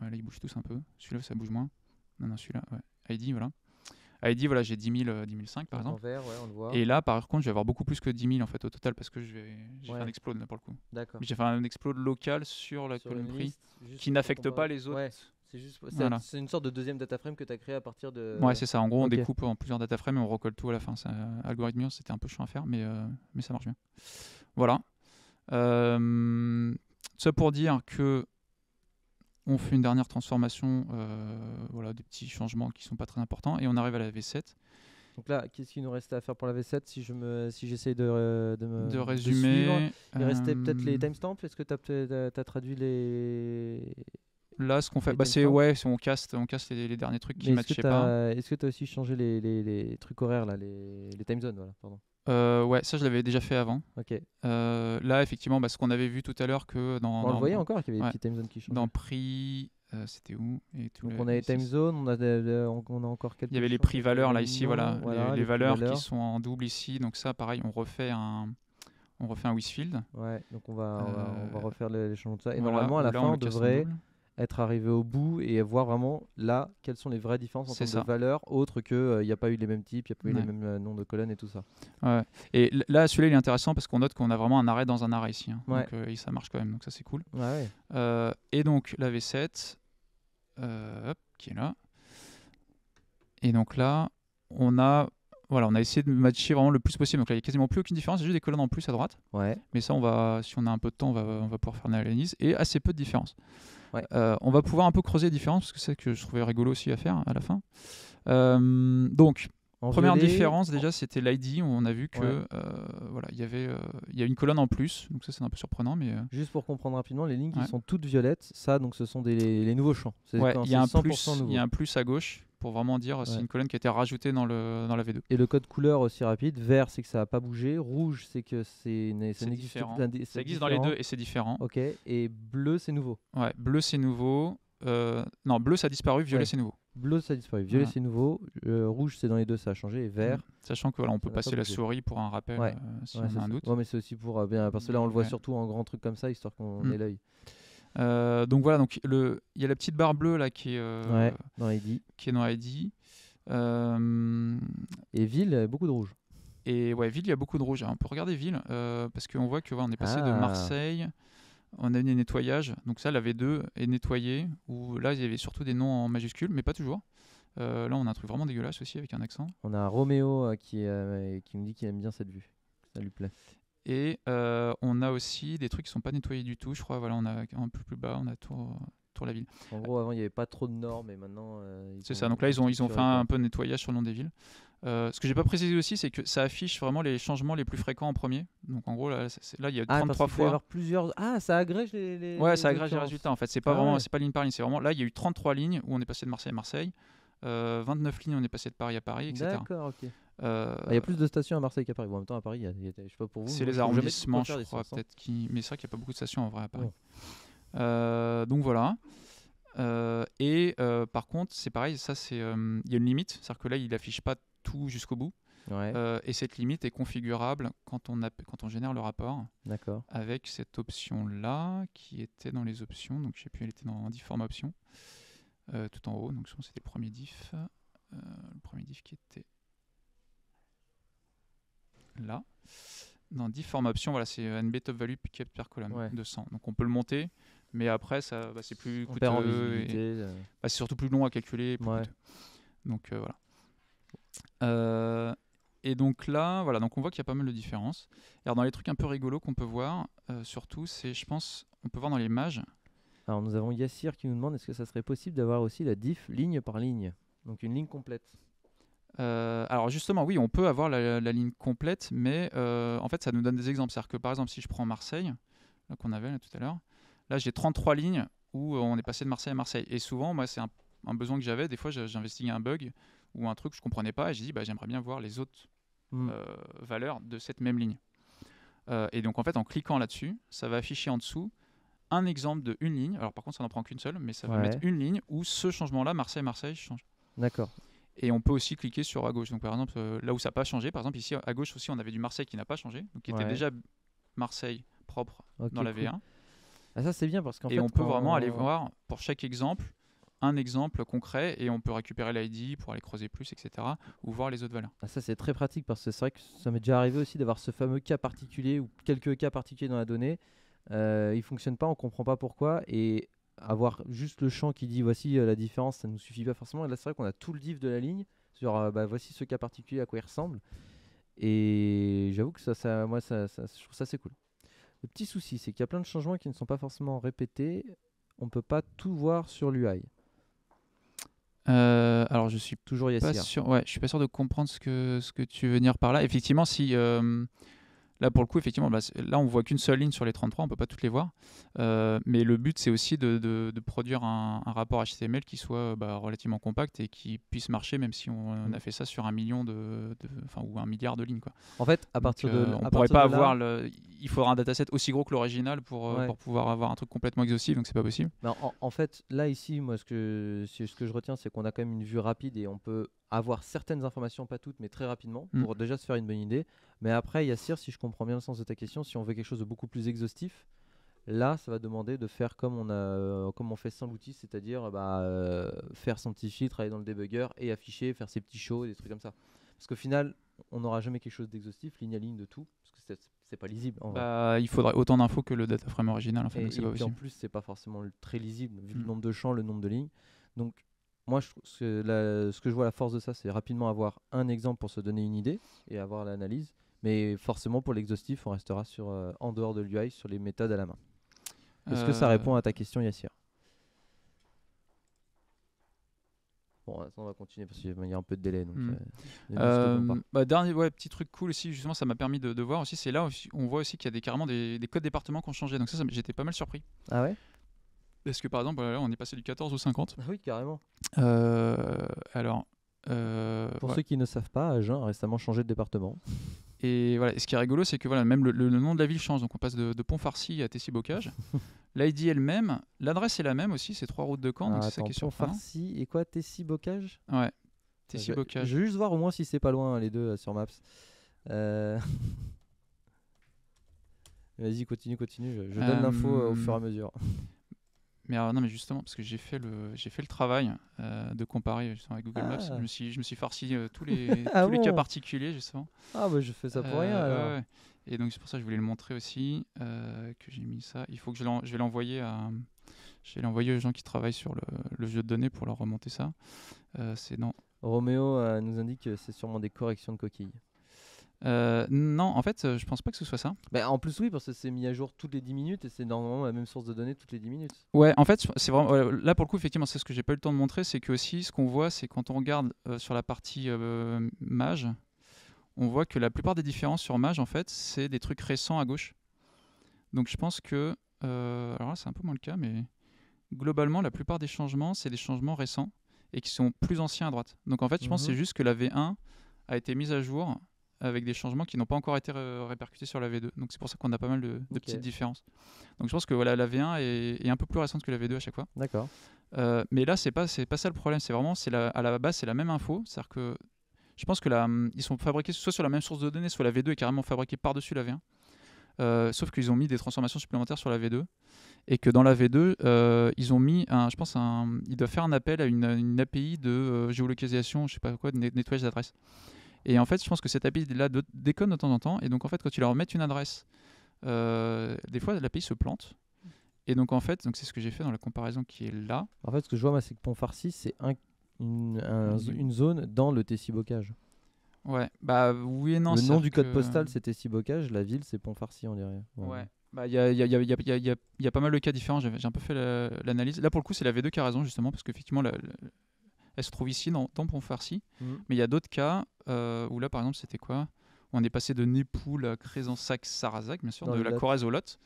[SPEAKER 2] là, ils bougent tous un peu. Celui-là, ça bouge moins. Non, non, celui-là, ouais. ID, voilà. ID, voilà, j'ai 10 000, 10 005 par exemple. Et là, par contre, je vais avoir beaucoup plus que 10 000 en fait au total parce que j'ai fait un explode là pour le coup. J'ai fait un explode local sur la colonne prix qui n'affecte pas les
[SPEAKER 1] autres. C'est juste, c'est une sorte de deuxième data frame que tu as créé à partir de. Ouais, c'est ça. En gros, on
[SPEAKER 2] découpe en plusieurs data frames et on recolle tout à la fin. algorithme, c'était un peu chiant à faire, mais, euh, mais ça marche bien. Voilà. Euh, ça pour dire que on fait une dernière transformation, euh, voilà, des petits changements qui sont pas très importants, et on
[SPEAKER 1] arrive à la V7. Donc là, qu'est-ce qu'il nous reste à faire pour la V7 si je me, si j'essaie de, me, résumer Il restait peut-être les timestamps. Est-ce que tu as traduit les Là, ce qu'on fait, bah, c'est ouais,
[SPEAKER 2] on caste, on caste les, derniers trucs qui matchaient pas. Est-ce que tu as
[SPEAKER 1] aussi changé les, les, trucs horaires là, les, les time zones,
[SPEAKER 2] voilà, euh, ouais, ça je l'avais déjà fait avant. ok euh, là, effectivement, bah, ce qu'on avait vu tout à l'heure que dans. On le voyait encore qu'il y avait des
[SPEAKER 1] time zones qui changent. Dans prix, euh, c'était où et Donc on a les time zones, on a, on a encore Il y avait les prix valeurs là ici, voilà, les, valeurs, qui sont
[SPEAKER 2] en double ici. Donc ça, pareil, on refait un. On refait un Wisfield. Ouais, donc on va, on va, on refaire de ça. Et normalement, à la fin, on devrait
[SPEAKER 1] être arrivé au bout et voir vraiment là quelles sont les vraies différences entre termes valeurs de valeur, autre
[SPEAKER 2] qu'il n'y euh, a pas eu les mêmes types, il n'y a pas eu les mêmes euh, noms de colonnes et tout ça. Ouais. Et là, celui-là, il est intéressant parce qu'on note qu'on a vraiment un arrêt dans un arrêt ici. Hein. Donc, euh, ça marche quand même, donc ça c'est cool. et donc la V7, qui est là. Et donc là, on a voilà, on a essayé de matcher vraiment le plus possible. Donc là, il n'y a quasiment plus aucune différence, il y a juste des colonnes en plus à droite. Ouais. Mais ça, on va, si on a un peu de temps, on va, on va pouvoir faire une analyse. Et assez peu de différence. Euh, on va pouvoir un peu creuser les différences, parce que c'est ce que je trouvais rigolo aussi à faire à la fin. Euh, donc, première différence, déjà, c'était l'ID. On a vu que euh, voilà, il y avait il y a une colonne en plus, donc ça c'est un peu surprenant, mais juste pour comprendre rapidement, les lignes qui sont toutes violettes, ça
[SPEAKER 1] donc ce sont des les, nouveaux champs. Il il y a un
[SPEAKER 2] plus à gauche pour vraiment dire euh, c'est une colonne qui a été rajoutée dans, le, dans la V2.
[SPEAKER 1] Et le code couleur aussi rapide, vert c'est que ça n'a pas bougé, rouge c'est que c'est
[SPEAKER 2] ça existe, ça existe dans les deux et c'est différent. Ok, et bleu c'est nouveau. Ouais, bleu c'est nouveau. Euh, non, bleu ça a disparu, violet c'est nouveau. Bleu ça a disparu, violet c'est nouveau,
[SPEAKER 1] euh, rouge c'est dans les deux ça a changé et vert. Mm. Sachant que voilà, on peut passer la souris pour un rappel ouais. si on a un doute. Ouais, mais
[SPEAKER 2] c'est aussi pour bien parce que là on le voit surtout en grand truc comme ça histoire qu'on mm. ait l'œil. Euh, donc voilà, donc le, il y a la petite barre bleue là qui est euh, dans ID. Qui est dans euh, et Ville, beaucoup de rouge. Et ouais, Ville, il y a beaucoup de rouge. on peut regarder Ville parce qu'on voit que on est passé de ah. Marseille. On a eu des nettoyages, donc ça, la V2 est nettoyée, là, il y avait surtout des noms en majuscules, mais pas toujours. là, on a un truc vraiment dégueulasse aussi avec un accent.
[SPEAKER 1] On a Roméo qui, qui nous dit qu'il aime bien cette vue, ça lui plaît.
[SPEAKER 2] Et euh, on a aussi des trucs qui sont pas nettoyés du tout. Je crois, voilà, on a un peu plus bas, on a Tour, tout la ville. En gros, avant, il n'y avait pas trop de normes et maintenant. Euh, c'est ça. Donc là, ils ont, ils ont fait un peu de nettoyage sur le nom des villes. Euh, ce que j'ai pas précisé aussi, c'est que ça affiche vraiment les changements les plus fréquents en premier. Donc en gros, là, là il y a 33 ah, fois.
[SPEAKER 1] plusieurs. Ah, ça agrège les. les ouais, ça agrège les résultats en fait. C'est pas ah vraiment, c'est
[SPEAKER 2] pas ligne par ligne. C'est vraiment là, il y a eu 33 lignes où on est passé de Marseille à Marseille. 29 lignes, on est passé de Paris à Paris, etc. D'accord, ok.
[SPEAKER 1] Euh, ah, il y a plus de stations à Marseille qu'à Paris. en même temps, à Paris, y a, je sais pas pour vous. C'est les arrondissements, je crois, Mais c'est vrai
[SPEAKER 2] qu'il n'y a pas beaucoup de stations en vrai à Paris. Euh, donc voilà. Euh, et par contre, c'est pareil, ça, c'est, il y a une limite. C'est-à-dire que là, il affiche pas tout jusqu'au bout. et cette limite est configurable quand on, a... quand on génère le rapport. D'accord. Avec cette option-là qui était dans les options. Donc je sais plus, elle était dans diff forme options. tout en haut. Donc c'était le premier diff. le premier diff qui était là, dans diff form option. Voilà, c'est NB top value pick per column, 200. Donc on peut le monter, mais après, bah, c'est plus coûteux. Euh. Bah, c'est surtout plus long à calculer. Euh, euh, et donc là, voilà, donc on voit qu'il y a pas mal de différences. Alors dans les trucs un peu rigolos qu'on peut voir, surtout, c'est, je pense, on peut voir dans les Alors nous avons
[SPEAKER 1] Yassir qui nous demande est-ce que ça serait possible d'avoir aussi la diff ligne par ligne,
[SPEAKER 2] donc une ligne complète. Euh, alors justement, oui, on peut avoir la, ligne complète, mais euh, en fait, ça nous donne des exemples. C'est-à-dire que par exemple, si je prends Marseille, qu'on avait là, tout à l'heure, là, j'ai 33 lignes où euh, on est passé de Marseille à Marseille. Et souvent, moi, c'est un, besoin que j'avais. Des fois, j'investiguais un bug ou un truc que je ne comprenais pas, et j'ai dit, bah, j'aimerais bien voir les autres hmm. valeurs de cette même ligne. et donc, en fait, en cliquant là-dessus, ça va afficher en dessous un exemple de une ligne. Alors, par contre, ça n'en prend qu'une seule, mais ça va mettre une ligne où ce changement-là, Marseille-Marseille, change. D'accord. Et on peut aussi cliquer sur à gauche. Donc par exemple, euh, là où ça n'a pas changé, par exemple ici à gauche aussi, on avait du Marseille qui n'a pas changé, donc qui était déjà Marseille propre dans la V1.
[SPEAKER 1] Ah, ça c'est bien parce qu'en on peut vraiment aller voir
[SPEAKER 2] pour chaque exemple un exemple concret et on peut récupérer l'ID pour aller creuser plus, etc. ou voir les autres valeurs.
[SPEAKER 1] Ah, ça c'est très pratique parce que c'est vrai que ça m'est déjà arrivé aussi d'avoir ce fameux cas particulier ou quelques cas particuliers dans la donnée. Euh, il fonctionne pas, on comprend pas pourquoi et avoir juste le champ qui dit voici euh, la différence, ça ne nous suffit pas forcément. Et là, c'est vrai qu'on a tout le div de la ligne sur euh, bah, voici ce cas particulier à quoi il ressemble. Et j'avoue que ça, ça moi, ça, je trouve ça assez cool. Le petit souci, c'est qu'il y a plein de changements qui ne sont pas forcément répétés. On ne peut pas
[SPEAKER 2] tout voir sur l'UI. Euh, alors je suis toujours Yassir ouais, je suis pas sûr de comprendre ce que ce que tu veux dire par là. Effectivement, si Là, pour le coup, effectivement, bah, là, on voit qu'une seule ligne sur les 33, on ne peut pas toutes les voir. Euh, mais le but, c'est aussi de, produire un, rapport HTML qui soit euh, bah, relativement compact et qui puisse marcher, même si on, a mm. fait ça sur un million de, ou un milliard de lignes. Quoi. En fait, à partir de, euh, on pourrait pas avoir le, il faudra un dataset aussi gros que l'original pour, pouvoir avoir un truc complètement exhaustif. Donc c'est pas possible.
[SPEAKER 1] En, fait, là ici, moi, ce que, ce que je retiens, c'est qu'on a quand même une vue rapide et on peut avoir certaines informations, pas toutes, mais très rapidement, mm. pour déjà se faire une bonne idée. Mais après, Yassir, si je comprends bien le sens de ta question, si on veut quelque chose de beaucoup plus exhaustif, là, ça va demander de faire comme on, a, euh, comme on fait sans l'outil, c'est-à-dire bah, euh, faire son petit fichier, travailler dans le debugger et afficher, faire ses petits shows, des trucs comme ça. Parce qu'au final, on n'aura jamais quelque chose d'exhaustif, ligne à ligne de tout, parce que c'est pas
[SPEAKER 2] lisible. Bah, il faudrait autant d'infos que le frame original. En et, en
[SPEAKER 1] plus, c'est pas forcément très lisible, vu le mm. nombre de champs, le nombre de lignes. Donc moi, ce, ce que je vois la force de ça, c'est rapidement avoir un exemple pour se donner une idée et avoir l'analyse. Mais forcément, pour l'exhaustif, on restera sur, euh, en dehors de l'UI sur les méthodes à la main. Est-ce que ça euh. répond à ta question, Yassir
[SPEAKER 2] Bon, on va continuer
[SPEAKER 1] parce qu'il y a un peu de délai. Hmm. Euh,
[SPEAKER 2] bah, dernier ouais, petit truc cool aussi, justement, ça m'a permis de, voir aussi. C'est là où on voit aussi qu'il y a carrément des, codes départements qui ont changé. Donc ça j'étais pas mal surpris. Ah ouais est-ce que par exemple, on est passé du 14 au 50. Ah oui, carrément. Euh, alors. Euh, Pour ceux
[SPEAKER 1] qui ne savent pas, Agen a récemment changé de département.
[SPEAKER 2] Et voilà, ce qui est rigolo, c'est que voilà, même le, nom de la ville change. Donc on passe de, de Pont-Farcy à tessie bocage L'ID est le même, l'adresse est la même aussi, c'est trois routes de camp. donc c'est ça qui farcy
[SPEAKER 1] et quoi tessie bocage Ouais, Je, vais juste voir au moins si c'est pas loin hein, les deux euh, sur Maps. Vas-y, continue, continue.
[SPEAKER 2] Je, donne l'info au fur et à mesure. Mais euh, non, mais justement, parce que j'ai fait le, j'ai fait le travail euh, de comparer justement, avec Google Maps. Je ah. me suis, farci euh, tous les, tous ah les cas particuliers justement. Ah bah je fais ça pour rien. Et donc c'est pour ça que je voulais le montrer aussi, que j'ai mis ça. Il faut que je, je vais l'envoyer à, aux gens qui travaillent sur le, jeu de données pour leur remonter ça. c'est non Roméo nous indique que c'est sûrement des corrections de coquilles. Euh, non, en fait, euh, je pense pas que ce soit ça.
[SPEAKER 1] Bah, en plus, oui, parce que c'est mis à jour toutes les 10 minutes et c'est normalement la même source de données toutes les 10 minutes.
[SPEAKER 2] Ouais, en fait, c'est vraiment. Là, pour le coup, effectivement, c'est ce que j'ai pas eu le temps de montrer. C'est que aussi, ce qu'on voit, c'est quand on regarde euh, sur la partie Mage, on voit que la plupart des différences sur Mage, en fait, c'est des trucs récents à gauche. Donc, je pense que. alors là, c'est un peu moins le cas, mais globalement, la plupart des changements, c'est des changements récents et qui sont plus anciens à droite. Donc, en fait, je pense que c'est mhm. juste que la V1 a été mise à jour avec des changements qui n'ont pas encore été répercutés sur la V2. Donc c'est pour ça qu'on a pas mal de, petites différences. Donc je pense que voilà, la V1 est, un peu plus récente que la V2 à chaque fois. D'accord. Euh, mais là, c'est pas, pas ça le problème. C'est vraiment, à la base, c'est la même info. C'est-à-dire que je pense que ils sont fabriqués soit sur la même source de données, soit la V2 est carrément fabriquée par-dessus la V1. Euh, sauf qu'ils ont mis des transformations supplémentaires sur la V2 et que dans la V2 euh, ils ont mis un, je pense un, ils doivent faire un appel à une, API de géolocalisation, je sais pas quoi, de nettoyage d'adresse. Et en fait, je pense que cette API-là déconne de temps en temps. Et donc, en fait, quand tu leur mets une adresse, euh, des fois, l'API se plante. Et donc, en fait, donc c'est ce que j'ai fait dans la comparaison qui est là.
[SPEAKER 1] En fait, ce que je vois, c'est que Pontfarcy, c'est une, zone dans le Tessie Bocage. Ouais, bah oui et non. Le nom du code postal, euh, c'est Tessie Bocage. La ville, c'est Pontfarcy,
[SPEAKER 2] on dirait. Ouais. Bah, il y a, y, y, y a, pas mal de cas différents, j'ai un peu fait l'analyse. Là, pour le coup, c'est la V2 qui a raison, justement, parce qu'effectivement, la, elle se trouve ici dans, dans Pontfarcy. Mhm. Mais il y a d'autres cas euh, où là, par exemple, c'était quoi On est passé de Népoul à cresensac sarazac bien sûr, de la Corrèze au Lot.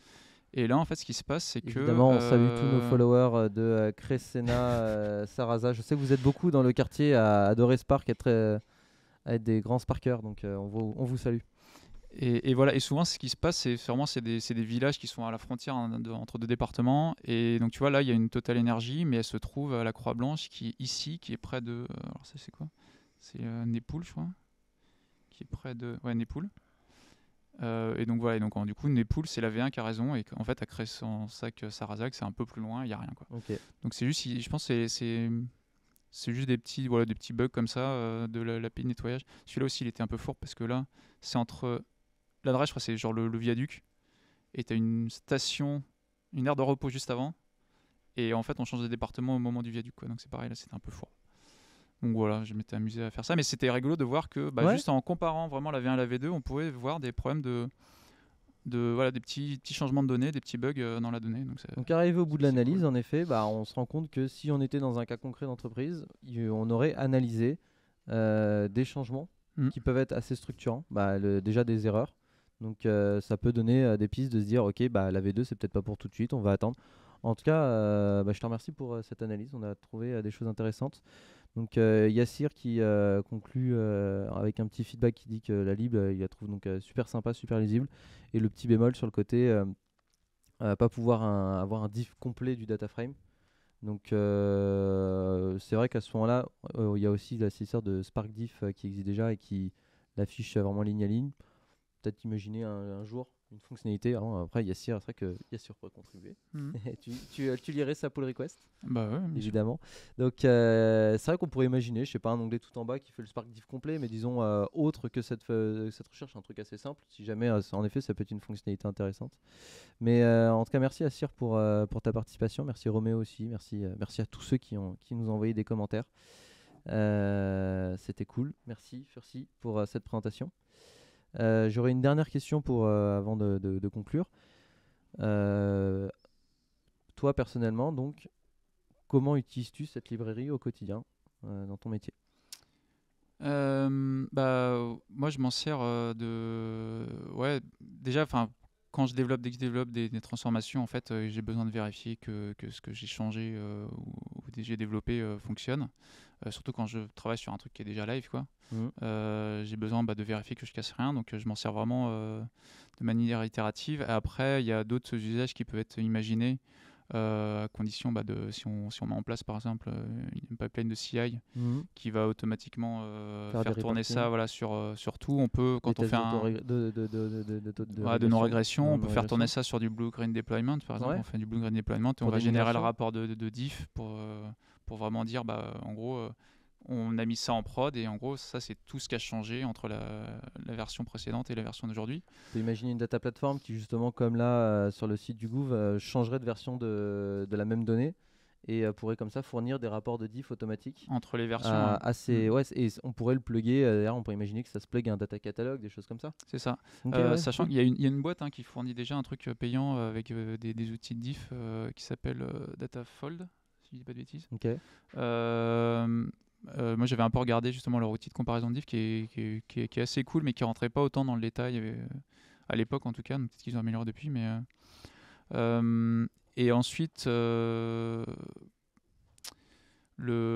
[SPEAKER 2] Et là, en fait, ce qui se passe, c'est que. Évidemment, on salue tous nos euh,
[SPEAKER 1] followers euh, de euh, Crescena, Je sais que vous êtes beaucoup dans le quartier à adorer ce parc, être, à être des grands sparkers, donc on vous, on vous salue.
[SPEAKER 2] Et, voilà, et souvent, ce qui se passe, c'est vraiment c'est des, villages qui sont à la frontière hein, entre deux départements. Et donc, tu vois, là, il y a une totale énergie, mais elle se trouve à la Croix-Blanche, qui est ici, qui est près de. Euh, alors, ça, c'est quoi C'est euh, Népoule, je crois. Qui est près de. Ouais, Népoule. Euh, et donc, voilà. Et donc, du coup, Népoule, c'est la V1 qui a raison. Et en fait, à son sac euh, Sarazac, c'est un peu plus loin, il n'y a rien, quoi. Donc, c'est juste, je pense, c'est c'est juste des petits voilà des petits bugs comme ça de la, la de nettoyage celui-là aussi il était un peu fort parce que là c'est entre l'adresse, je crois, c'est genre le, viaduc. Et t'as une station, une aire de repos juste avant. Et en fait, on change de département au moment du viaduc. Quoi. Donc c'est pareil, là, c'était un peu froid Donc voilà, je m'étais amusé à faire ça. Mais c'était rigolo de voir que, bah, juste en comparant vraiment la V1 à la V2, on pouvait voir des problèmes de. De, voilà, des petits, changements de données, des petits bugs euh, dans la donnée. Donc, donc
[SPEAKER 1] arrivé au bout de l'analyse, en effet, bah, on se rend compte que si on était dans un cas concret d'entreprise, on aurait analysé euh, des changements hmm. qui peuvent être assez structurants. Bah, déjà des erreurs, donc euh, ça peut donner euh, des pistes de se dire ok bah la V2 c'est peut-être pas pour tout de suite, on va attendre. En tout cas, euh, bah, je te remercie pour cette analyse, on a trouvé des choses intéressantes. Donc Yassir qui conclut avec un petit feedback qui dit que la lib il la trouve donc super sympa, super lisible et le petit bémol sur le côté pas pouvoir avoir un diff complet du data frame. Donc c'est vrai qu'à ce moment-là, il y a aussi l'assesseur de Spark Diff qui existe déjà et qui l'affiche vraiment ligne à ligne peut-être imaginer un, jour une fonctionnalité. Hein. Après, Yassir, c'est vrai que Yassir pourrait contribuer. Mhm. tu, tu, tu, lirais sa pull request, bah évidemment. Donc, euh, c'est vrai qu'on pourrait imaginer, je sais pas, un onglet tout en bas qui fait le Spark Div complet, mais disons euh, autre que cette, euh, cette recherche, un truc assez simple. Si jamais, en effet, ça peut être une fonctionnalité intéressante. Mais en tout cas, merci Yassir pour, pour ta participation. Merci Roméo aussi. Merci, merci à tous ceux qui, ont, qui nous ont envoyé des commentaires. C'était cool. Merci Fursi pour cette présentation. Euh, j'aurais une dernière question pour, euh, avant de, conclure. Euh, toi, personnellement, donc,
[SPEAKER 2] comment utilises-tu cette librairie au quotidien dans ton métier bah, moi, je m'en sers de. Ouais, déjà, enfin. Quand je développe, dès que je développe des, transformations, en fait, j'ai besoin de vérifier que, ce que j'ai changé ou j'ai développé euh, fonctionne. Euh, surtout quand je travaille sur un truc qui est déjà live, quoi. Mmh. Euh, j'ai besoin bah, de vérifier que je casse rien, donc je m'en sers vraiment de manière itérative. Après, il y a d'autres usages qui peuvent être imaginés. Euh, à condition bah, de si on, si on met en place par exemple euh, une pipeline de CI mhm. qui va automatiquement euh, faire, tourner ça voilà, sur, tout, on peut quand on fait un...
[SPEAKER 1] De, de,
[SPEAKER 2] de, non-régression, on peut faire tourner ça sur du blue-green deployment par exemple, on fait du blue-green deployment et on va générer le rapport de, diff pour, pour vraiment dire bah, en gros on a mis ça en prod et en gros, ça c'est tout ce qui a changé entre la, version précédente et la version d'aujourd'hui. On peut imaginer une data platform qui,
[SPEAKER 1] justement, comme là euh, sur le site du Gouv, euh, changerait de version de, de, la même donnée et euh, pourrait comme ça fournir des rapports de diff automatiques entre les versions. assez, mm. ouais, et on pourrait le plugger. on pourrait imaginer que ça se plug à un data catalogue, des choses comme ça.
[SPEAKER 2] C'est ça. sachant qu'il y, y, a une boîte hein, qui fournit déjà un truc payant avec des, outils de diff qui s'appelle DataFold, si je dis pas de bêtises. Ok euh, moi, j'avais un peu regardé justement leur outil de comparaison de div qui est, assez cool, mais qui rentrait pas autant dans le détail euh, à l'époque en tout cas. Peut-être qu'ils ont amélioré depuis, mais euh, et ensuite le,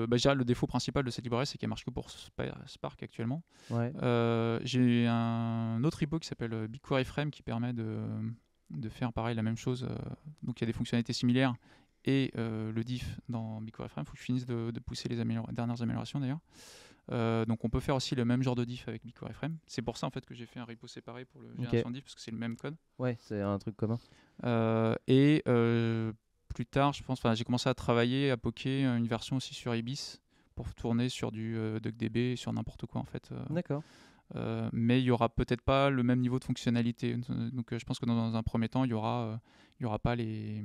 [SPEAKER 2] bah, le défaut principal de cette librairie, c'est qu'elle marche que pour Spark actuellement. J'ai J'ai un autre repo qui s'appelle BigQuery Frame qui permet de de faire pareil la même chose. Donc il y a des fonctionnalités similaires, et euh, le diff dans MicroFrame. Il faut que je finisse de, pousser les dernières améliorations d'ailleurs. Euh, donc on peut faire aussi le même genre de diff avec BigQueryFrame. C'est pour ça en fait que j'ai fait un repo séparé pour le génération diff parce que c'est le même code. Ouais, c'est un truc commun. Euh, et plus tard, je pense, j'ai commencé à travailler à poker une version aussi sur Ibis pour tourner sur du DuckDB, sur n'importe quoi en fait. D'accord. mais il n'y aura peut-être pas le même niveau de fonctionnalité. Donc je pense que dans, un premier temps, il n'y aura, il y aura pas les,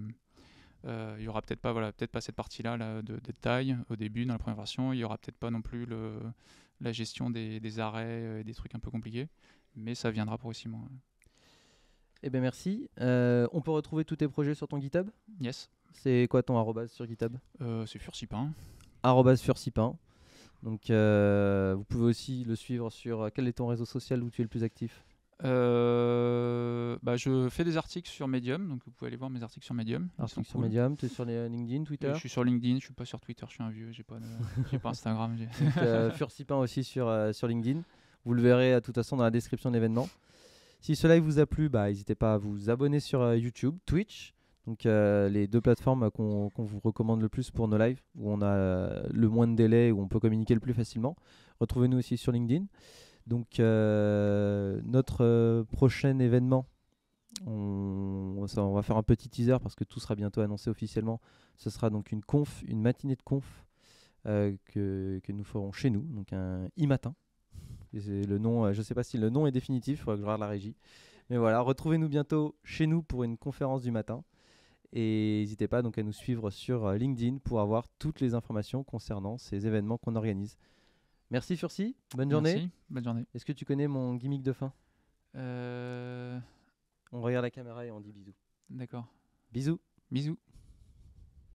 [SPEAKER 2] euh, il n'y aura peut-être pas, voilà, peut-être pas cette partie-là de taille au début dans la première version. Il n'y aura peut-être pas non plus la gestion des, arrêts euh, et des trucs un peu compliqués, mais ça viendra progressivement. Eh bien, merci. Euh, on peut retrouver tous tes projets sur ton GitHub Yes. C'est quoi ton sur GitHub C'est Furcipin.
[SPEAKER 1] Arrobase Furcipin. Donc, vous pouvez aussi le
[SPEAKER 2] suivre sur. Quel est ton réseau social où tu es le plus actif euh, bah, je fais des articles sur Medium, donc vous pouvez aller voir mes articles sur Medium. Articles sur Medium, tu es sur euh, LinkedIn, Twitter Je suis sur LinkedIn, je suis pas sur Twitter, je suis un vieux, j'ai pas, pas Instagram. Euh,
[SPEAKER 1] Furcipin aussi sur, sur LinkedIn. Vous le verrez de toute façon dans la description de l'événement. Si cela vous a plu, bah, n'hésitez pas à vous abonner sur YouTube, Twitch, donc les deux plateformes qu'on vous recommande le plus pour nos lives, où on a le moins de délais, où on peut communiquer le plus facilement. Retrouvez-nous aussi sur LinkedIn. Donc euh, notre euh, prochain événement, on, va faire un petit teaser parce que tout sera bientôt annoncé officiellement. Ce sera donc une conf, une matinée de conf euh, que, nous ferons chez nous, donc un e-matin. Le nom, je ne sais pas si le nom est définitif, il faudra que je regarde la régie. Mais voilà, retrouvez-nous bientôt chez nous pour une conférence du matin. Et n'hésitez pas donc à nous suivre sur LinkedIn pour avoir toutes les informations concernant ces événements qu'on organise. Merci Furcy, bonne journée. bonne journée. Est-ce que tu connais mon gimmick de fin
[SPEAKER 2] euh. On regarde la
[SPEAKER 1] caméra et on dit bisous. D'accord. Bisous. Bisous.